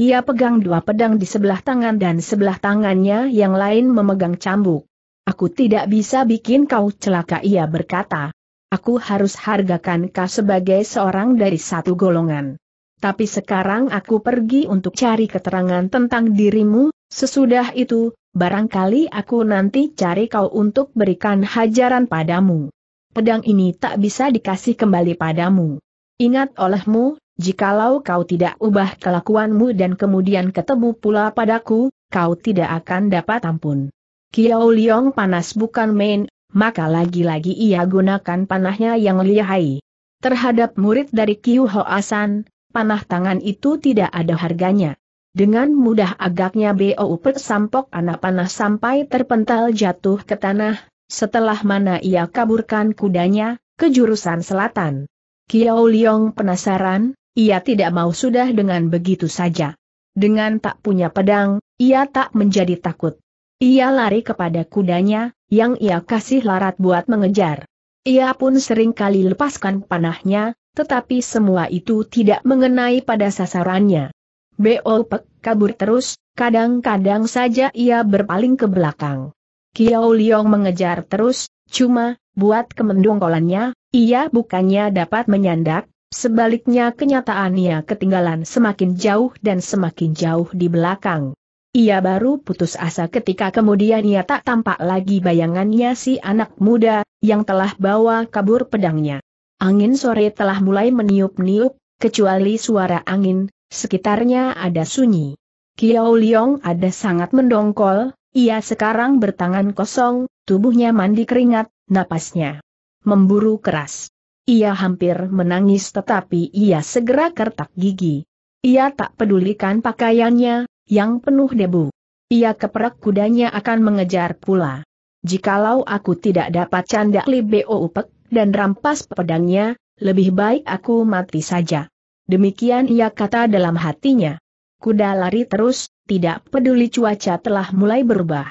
Ia pegang dua pedang di sebelah tangan dan sebelah tangannya yang lain memegang cambuk. Aku tidak bisa bikin kau celaka ia berkata. Aku harus hargakan kau sebagai seorang dari satu golongan. Tapi sekarang aku pergi untuk cari keterangan tentang dirimu, sesudah itu, barangkali aku nanti cari kau untuk berikan hajaran padamu. Pedang ini tak bisa dikasih kembali padamu. Ingat olehmu, jikalau kau tidak ubah kelakuanmu dan kemudian ketemu pula padaku, kau tidak akan dapat ampun. Kiao Liong panas bukan main, maka lagi-lagi ia gunakan panahnya yang lihai. Terhadap murid dari Kiu Asan. panah tangan itu tidak ada harganya. Dengan mudah agaknya Bou Sampok anak panah sampai terpental jatuh ke tanah, setelah mana ia kaburkan kudanya, ke jurusan selatan. Kiao Liong penasaran, ia tidak mau sudah dengan begitu saja. Dengan tak punya pedang, ia tak menjadi takut. Ia lari kepada kudanya, yang ia kasih larat buat mengejar. Ia pun sering kali lepaskan panahnya, tetapi semua itu tidak mengenai pada sasarannya. Beolpek kabur terus, kadang-kadang saja ia berpaling ke belakang. Kiao Liong mengejar terus, cuma, buat kemendungkolannya, ia bukannya dapat menyandak, sebaliknya kenyataannya ketinggalan semakin jauh dan semakin jauh di belakang. Ia baru putus asa ketika kemudian ia tak tampak lagi bayangannya si anak muda, yang telah bawa kabur pedangnya. Angin sore telah mulai meniup-niup, kecuali suara angin, sekitarnya ada sunyi. Kiao Liong ada sangat mendongkol, ia sekarang bertangan kosong, tubuhnya mandi keringat, napasnya memburu keras. Ia hampir menangis tetapi ia segera kertak gigi. Ia tak pedulikan pakaiannya, yang penuh debu. Ia keperak kudanya akan mengejar pula. Jikalau aku tidak dapat canda li bo upek, dan rampas pedangnya, lebih baik aku mati saja. Demikian ia kata dalam hatinya. Kuda lari terus, tidak peduli cuaca telah mulai berubah.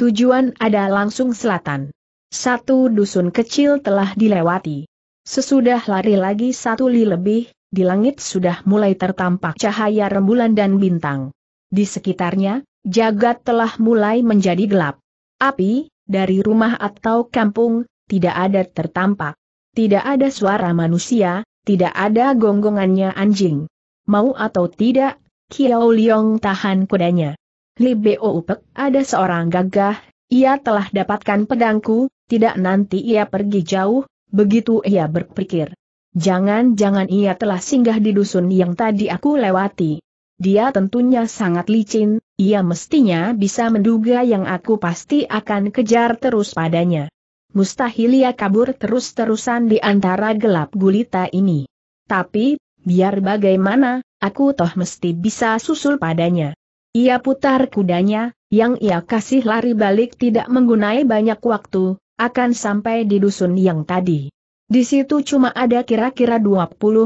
Tujuan ada langsung selatan. Satu dusun kecil telah dilewati. Sesudah lari lagi satu li lebih, di langit sudah mulai tertampak cahaya rembulan dan bintang. Di sekitarnya, jagat telah mulai menjadi gelap. Api, dari rumah atau kampung, tidak ada tertampak. Tidak ada suara manusia, tidak ada gonggongannya anjing. Mau atau tidak, Kiao Liong tahan kudanya. Li Bo Upek ada seorang gagah, ia telah dapatkan pedangku, tidak nanti ia pergi jauh, begitu ia berpikir. Jangan-jangan ia telah singgah di dusun yang tadi aku lewati. Dia tentunya sangat licin, ia mestinya bisa menduga yang aku pasti akan kejar terus padanya. Mustahil ia kabur terus-terusan di antara gelap gulita ini. Tapi, biar bagaimana, aku toh mesti bisa susul padanya. Ia putar kudanya, yang ia kasih lari balik tidak menggunai banyak waktu, akan sampai di dusun yang tadi. Di situ cuma ada kira-kira 20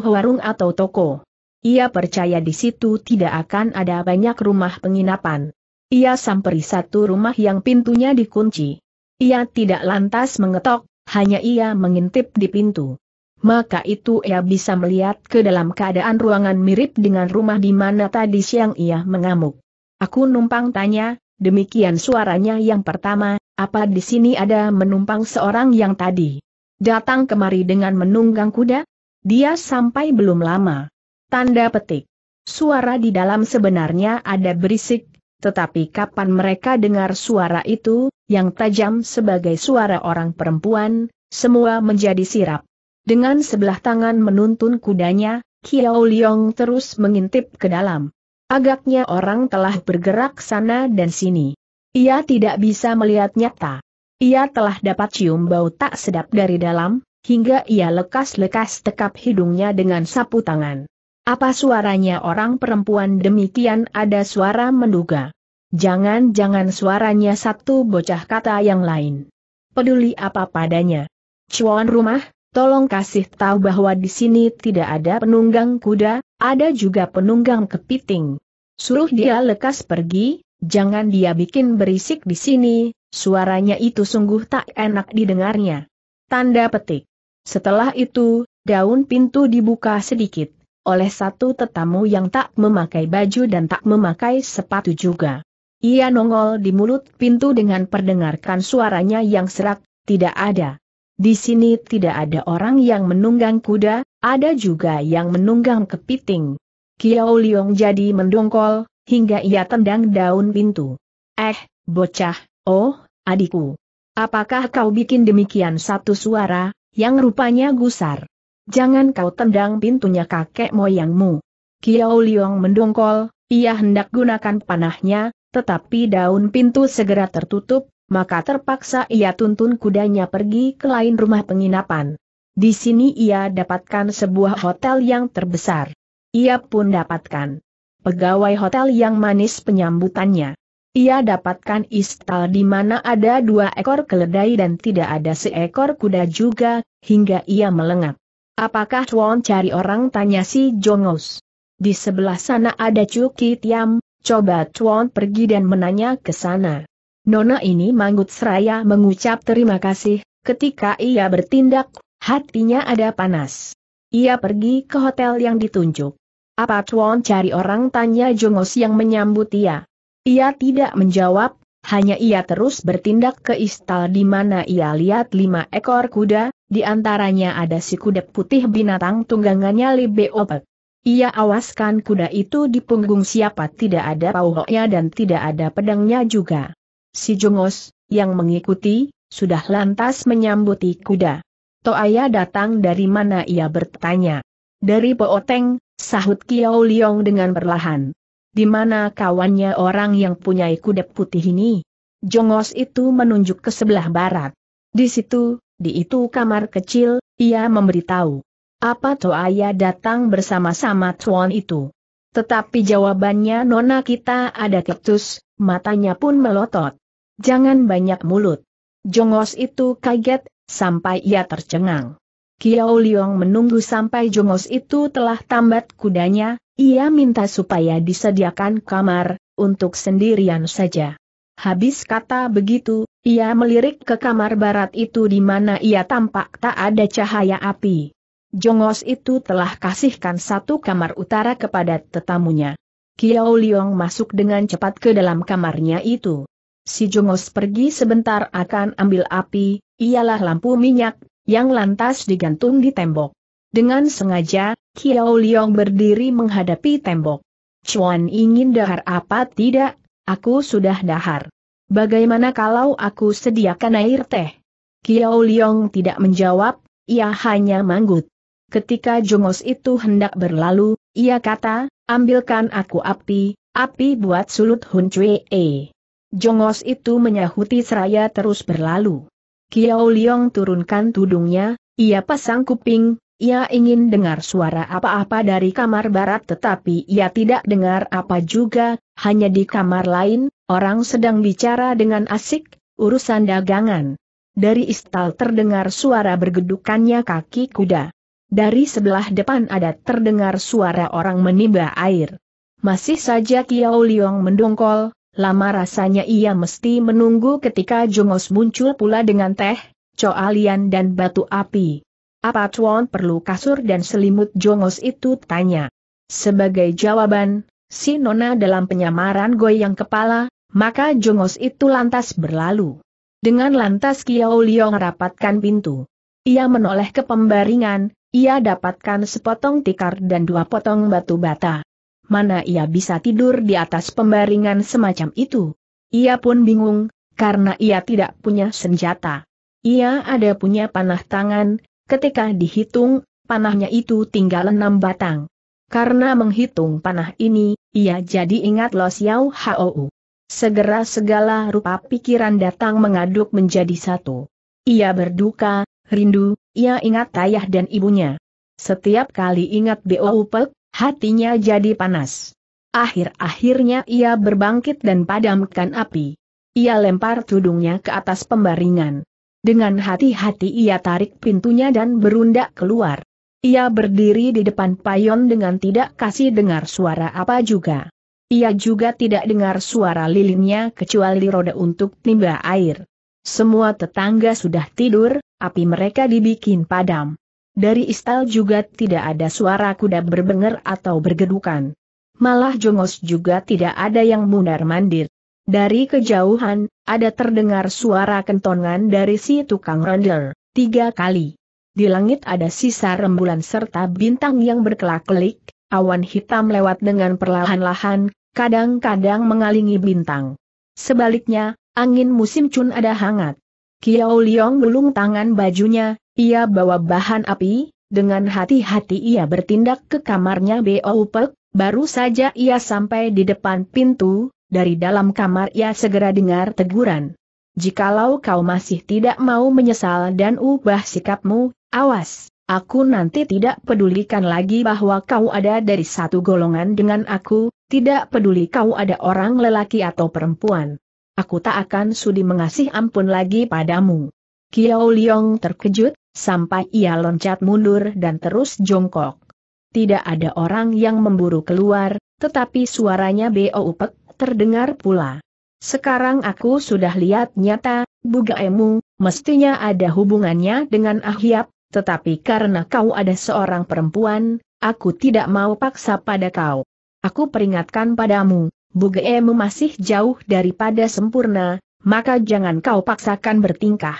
warung atau toko. Ia percaya di situ tidak akan ada banyak rumah penginapan. Ia samperi satu rumah yang pintunya dikunci. Ia tidak lantas mengetok, hanya ia mengintip di pintu. Maka itu ia bisa melihat ke dalam keadaan ruangan mirip dengan rumah di mana tadi siang ia mengamuk. Aku numpang tanya, demikian suaranya yang pertama, apa di sini ada menumpang seorang yang tadi? Datang kemari dengan menunggang kuda? Dia sampai belum lama. Tanda petik. Suara di dalam sebenarnya ada berisik, tetapi kapan mereka dengar suara itu, yang tajam sebagai suara orang perempuan, semua menjadi sirap. Dengan sebelah tangan menuntun kudanya, Kiao Liong terus mengintip ke dalam. Agaknya orang telah bergerak sana dan sini. Ia tidak bisa melihat nyata. Ia telah dapat cium bau tak sedap dari dalam, hingga ia lekas-lekas tekap hidungnya dengan sapu tangan. Apa suaranya orang perempuan demikian ada suara menduga. Jangan-jangan suaranya satu bocah kata yang lain. Peduli apa padanya. Cuan rumah, tolong kasih tahu bahwa di sini tidak ada penunggang kuda, ada juga penunggang kepiting. Suruh dia lekas pergi, jangan dia bikin berisik di sini, suaranya itu sungguh tak enak didengarnya. Tanda petik. Setelah itu, daun pintu dibuka sedikit oleh satu tetamu yang tak memakai baju dan tak memakai sepatu juga. Ia nongol di mulut pintu dengan perdengarkan suaranya yang serak, tidak ada. Di sini tidak ada orang yang menunggang kuda, ada juga yang menunggang kepiting. Kiao Liong jadi mendongkol, hingga ia tendang daun pintu. Eh, bocah, oh, adikku. Apakah kau bikin demikian satu suara, yang rupanya gusar? Jangan kau tendang pintunya kakek moyangmu. Kiao Liong mendongkol, ia hendak gunakan panahnya, tetapi daun pintu segera tertutup, maka terpaksa ia tuntun kudanya pergi ke lain rumah penginapan. Di sini ia dapatkan sebuah hotel yang terbesar. Ia pun dapatkan pegawai hotel yang manis penyambutannya. Ia dapatkan istal di mana ada dua ekor keledai dan tidak ada seekor kuda juga, hingga ia melengap. Apakah Tuan cari orang tanya si Jongos? Di sebelah sana ada Cuki Tiam, coba Tuan pergi dan menanya ke sana. Nona ini manggut seraya mengucap terima kasih, ketika ia bertindak, hatinya ada panas. Ia pergi ke hotel yang ditunjuk. Apa Tuan cari orang tanya Jongos yang menyambut ia? Ia tidak menjawab, hanya ia terus bertindak ke istal di mana ia lihat lima ekor kuda, di antaranya ada si kuda putih binatang tunggangannya Li Libeopek. Ia awaskan kuda itu di punggung siapa tidak ada pauhoknya dan tidak ada pedangnya juga. Si Jongos, yang mengikuti, sudah lantas menyambuti kuda. Toaya datang dari mana ia bertanya. Dari Pooteng, sahut Kiao Liong dengan perlahan. Di mana kawannya orang yang punya kuda putih ini? Jongos itu menunjuk ke sebelah barat. Di situ, di itu kamar kecil, ia memberitahu. Apa ayah datang bersama-sama Tuan itu? Tetapi jawabannya Nona kita ada ketus, matanya pun melotot. Jangan banyak mulut. Jongos itu kaget, sampai ia tercengang. Kiao Liong menunggu sampai Jongos itu telah tambat kudanya, ia minta supaya disediakan kamar, untuk sendirian saja. Habis kata begitu, ia melirik ke kamar barat itu di mana ia tampak tak ada cahaya api. Jongos itu telah kasihkan satu kamar utara kepada tetamunya. Kiao Liong masuk dengan cepat ke dalam kamarnya itu. Si Jongos pergi sebentar akan ambil api, ialah lampu minyak, yang lantas digantung di tembok. Dengan sengaja, Kiao Liong berdiri menghadapi tembok. Chuan ingin dahar apa tidak, aku sudah dahar. Bagaimana kalau aku sediakan air teh? Kiao Liong tidak menjawab, ia hanya manggut. Ketika jongos itu hendak berlalu, ia kata, ambilkan aku api, api buat sulut Hun Cui E. Jongos itu menyahuti seraya terus berlalu. Kiao Liong turunkan tudungnya, ia pasang kuping, ia ingin dengar suara apa-apa dari kamar barat tetapi ia tidak dengar apa juga, hanya di kamar lain, Orang sedang bicara dengan asik, urusan dagangan. Dari istal terdengar suara bergedukannya kaki kuda. Dari sebelah depan ada terdengar suara orang menimba air. Masih saja Kiau Liong mendongkol, lama rasanya ia mesti menunggu ketika Jongos muncul pula dengan teh, coalian dan batu api. Apa Chuan perlu kasur dan selimut Jongos itu tanya. Sebagai jawaban, si Nona dalam penyamaran goyang kepala, maka jongos itu lantas berlalu. Dengan lantas Kiau Liong rapatkan pintu. Ia menoleh ke pembaringan, ia dapatkan sepotong tikar dan dua potong batu bata. Mana ia bisa tidur di atas pembaringan semacam itu? Ia pun bingung, karena ia tidak punya senjata. Ia ada punya panah tangan, ketika dihitung, panahnya itu tinggal enam batang. Karena menghitung panah ini, ia jadi ingat Lo Xiao Hou. Segera segala rupa pikiran datang mengaduk menjadi satu. Ia berduka, rindu, ia ingat ayah dan ibunya. Setiap kali ingat Bo Upek, hatinya jadi panas. Akhir-akhirnya ia berbangkit dan padamkan api. Ia lempar tudungnya ke atas pembaringan. Dengan hati-hati ia tarik pintunya dan berundak keluar. Ia berdiri di depan payon dengan tidak kasih dengar suara apa juga. Ia juga tidak dengar suara lilinnya kecuali roda untuk timba air. Semua tetangga sudah tidur, api mereka dibikin padam. Dari istal juga tidak ada suara kuda berbenger atau bergedukan. Malah jongos juga tidak ada yang mundar-mandir. Dari kejauhan, ada terdengar suara kentongan dari si tukang rendel, tiga kali di langit ada sisa rembulan serta bintang yang berkelak-kelik, awan hitam lewat dengan perlahan-lahan, kadang-kadang mengalingi bintang. Sebaliknya, angin musim cun ada hangat. Kiao Liong gulung tangan bajunya, ia bawa bahan api, dengan hati-hati ia bertindak ke kamarnya Bo Pek, baru saja ia sampai di depan pintu, dari dalam kamar ia segera dengar teguran. Jikalau kau masih tidak mau menyesal dan ubah sikapmu, awas, aku nanti tidak pedulikan lagi bahwa kau ada dari satu golongan dengan aku, tidak peduli kau ada orang lelaki atau perempuan. Aku tak akan sudi mengasih ampun lagi padamu. Kiao Liong terkejut, sampai ia loncat mundur dan terus jongkok. Tidak ada orang yang memburu keluar, tetapi suaranya Bo Upek terdengar pula. Sekarang aku sudah lihat nyata, bugaemu, mestinya ada hubungannya dengan Ahyap, tetapi karena kau ada seorang perempuan, aku tidak mau paksa pada kau. Aku peringatkan padamu, bugaemu masih jauh daripada sempurna, maka jangan kau paksakan bertingkah.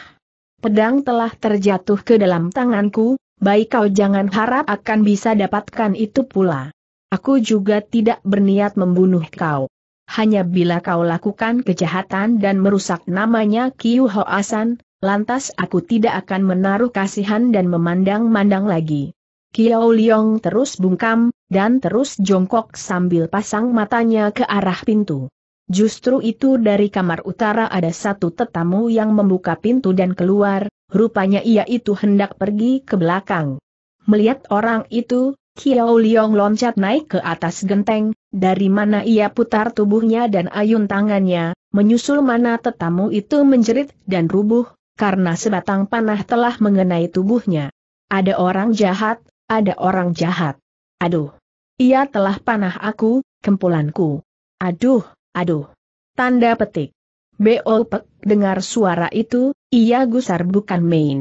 Pedang telah terjatuh ke dalam tanganku, baik kau jangan harap akan bisa dapatkan itu pula. Aku juga tidak berniat membunuh kau. Hanya bila kau lakukan kejahatan dan merusak namanya Kiyu Ho Asan, lantas aku tidak akan menaruh kasihan dan memandang-mandang lagi. Kiao Liong terus bungkam, dan terus jongkok sambil pasang matanya ke arah pintu. Justru itu dari kamar utara ada satu tetamu yang membuka pintu dan keluar, rupanya ia itu hendak pergi ke belakang. Melihat orang itu, Kiao Liong loncat naik ke atas genteng, dari mana ia putar tubuhnya dan ayun tangannya, menyusul mana tetamu itu menjerit dan rubuh, karena sebatang panah telah mengenai tubuhnya. Ada orang jahat, ada orang jahat. Aduh! Ia telah panah aku, kempulanku. Aduh, aduh! Tanda petik. Bo dengar suara itu, ia gusar bukan main.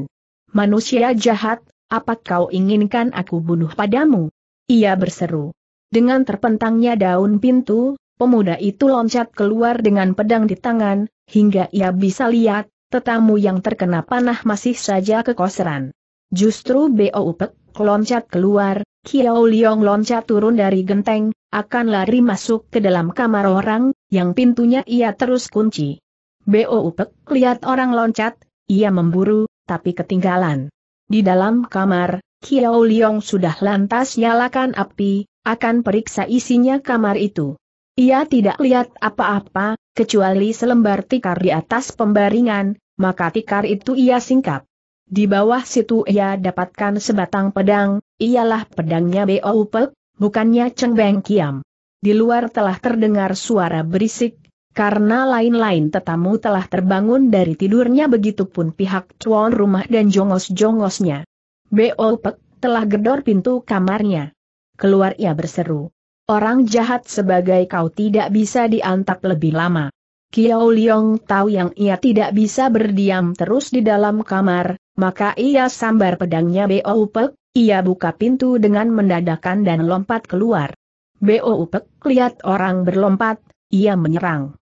Manusia jahat, apa kau inginkan aku bunuh padamu? Ia berseru. Dengan terpentangnya daun pintu, pemuda itu loncat keluar dengan pedang di tangan, hingga ia bisa lihat, tetamu yang terkena panah masih saja kekoseran. Justru Bo Upek loncat keluar, Kiao Liong loncat turun dari genteng, akan lari masuk ke dalam kamar orang, yang pintunya ia terus kunci. Bo Upek lihat orang loncat, ia memburu, tapi ketinggalan. Di dalam kamar, Kiao Liong sudah lantas nyalakan api, akan periksa isinya kamar itu. Ia tidak lihat apa-apa, kecuali selembar tikar di atas pembaringan, maka tikar itu ia singkap. Di bawah situ ia dapatkan sebatang pedang, ialah pedangnya Beopek, bukannya Cheng Beng Kiam. Di luar telah terdengar suara berisik, karena lain-lain tetamu telah terbangun dari tidurnya begitupun pihak tuan rumah dan jongos-jongosnya. Beopek telah gedor pintu kamarnya. Keluar ia berseru. Orang jahat sebagai kau tidak bisa diantap lebih lama. Kiao Liong tahu yang ia tidak bisa berdiam terus di dalam kamar, maka ia sambar pedangnya Beopek, ia buka pintu dengan mendadakan dan lompat keluar. Beopek lihat orang berlompat, ia menyerang.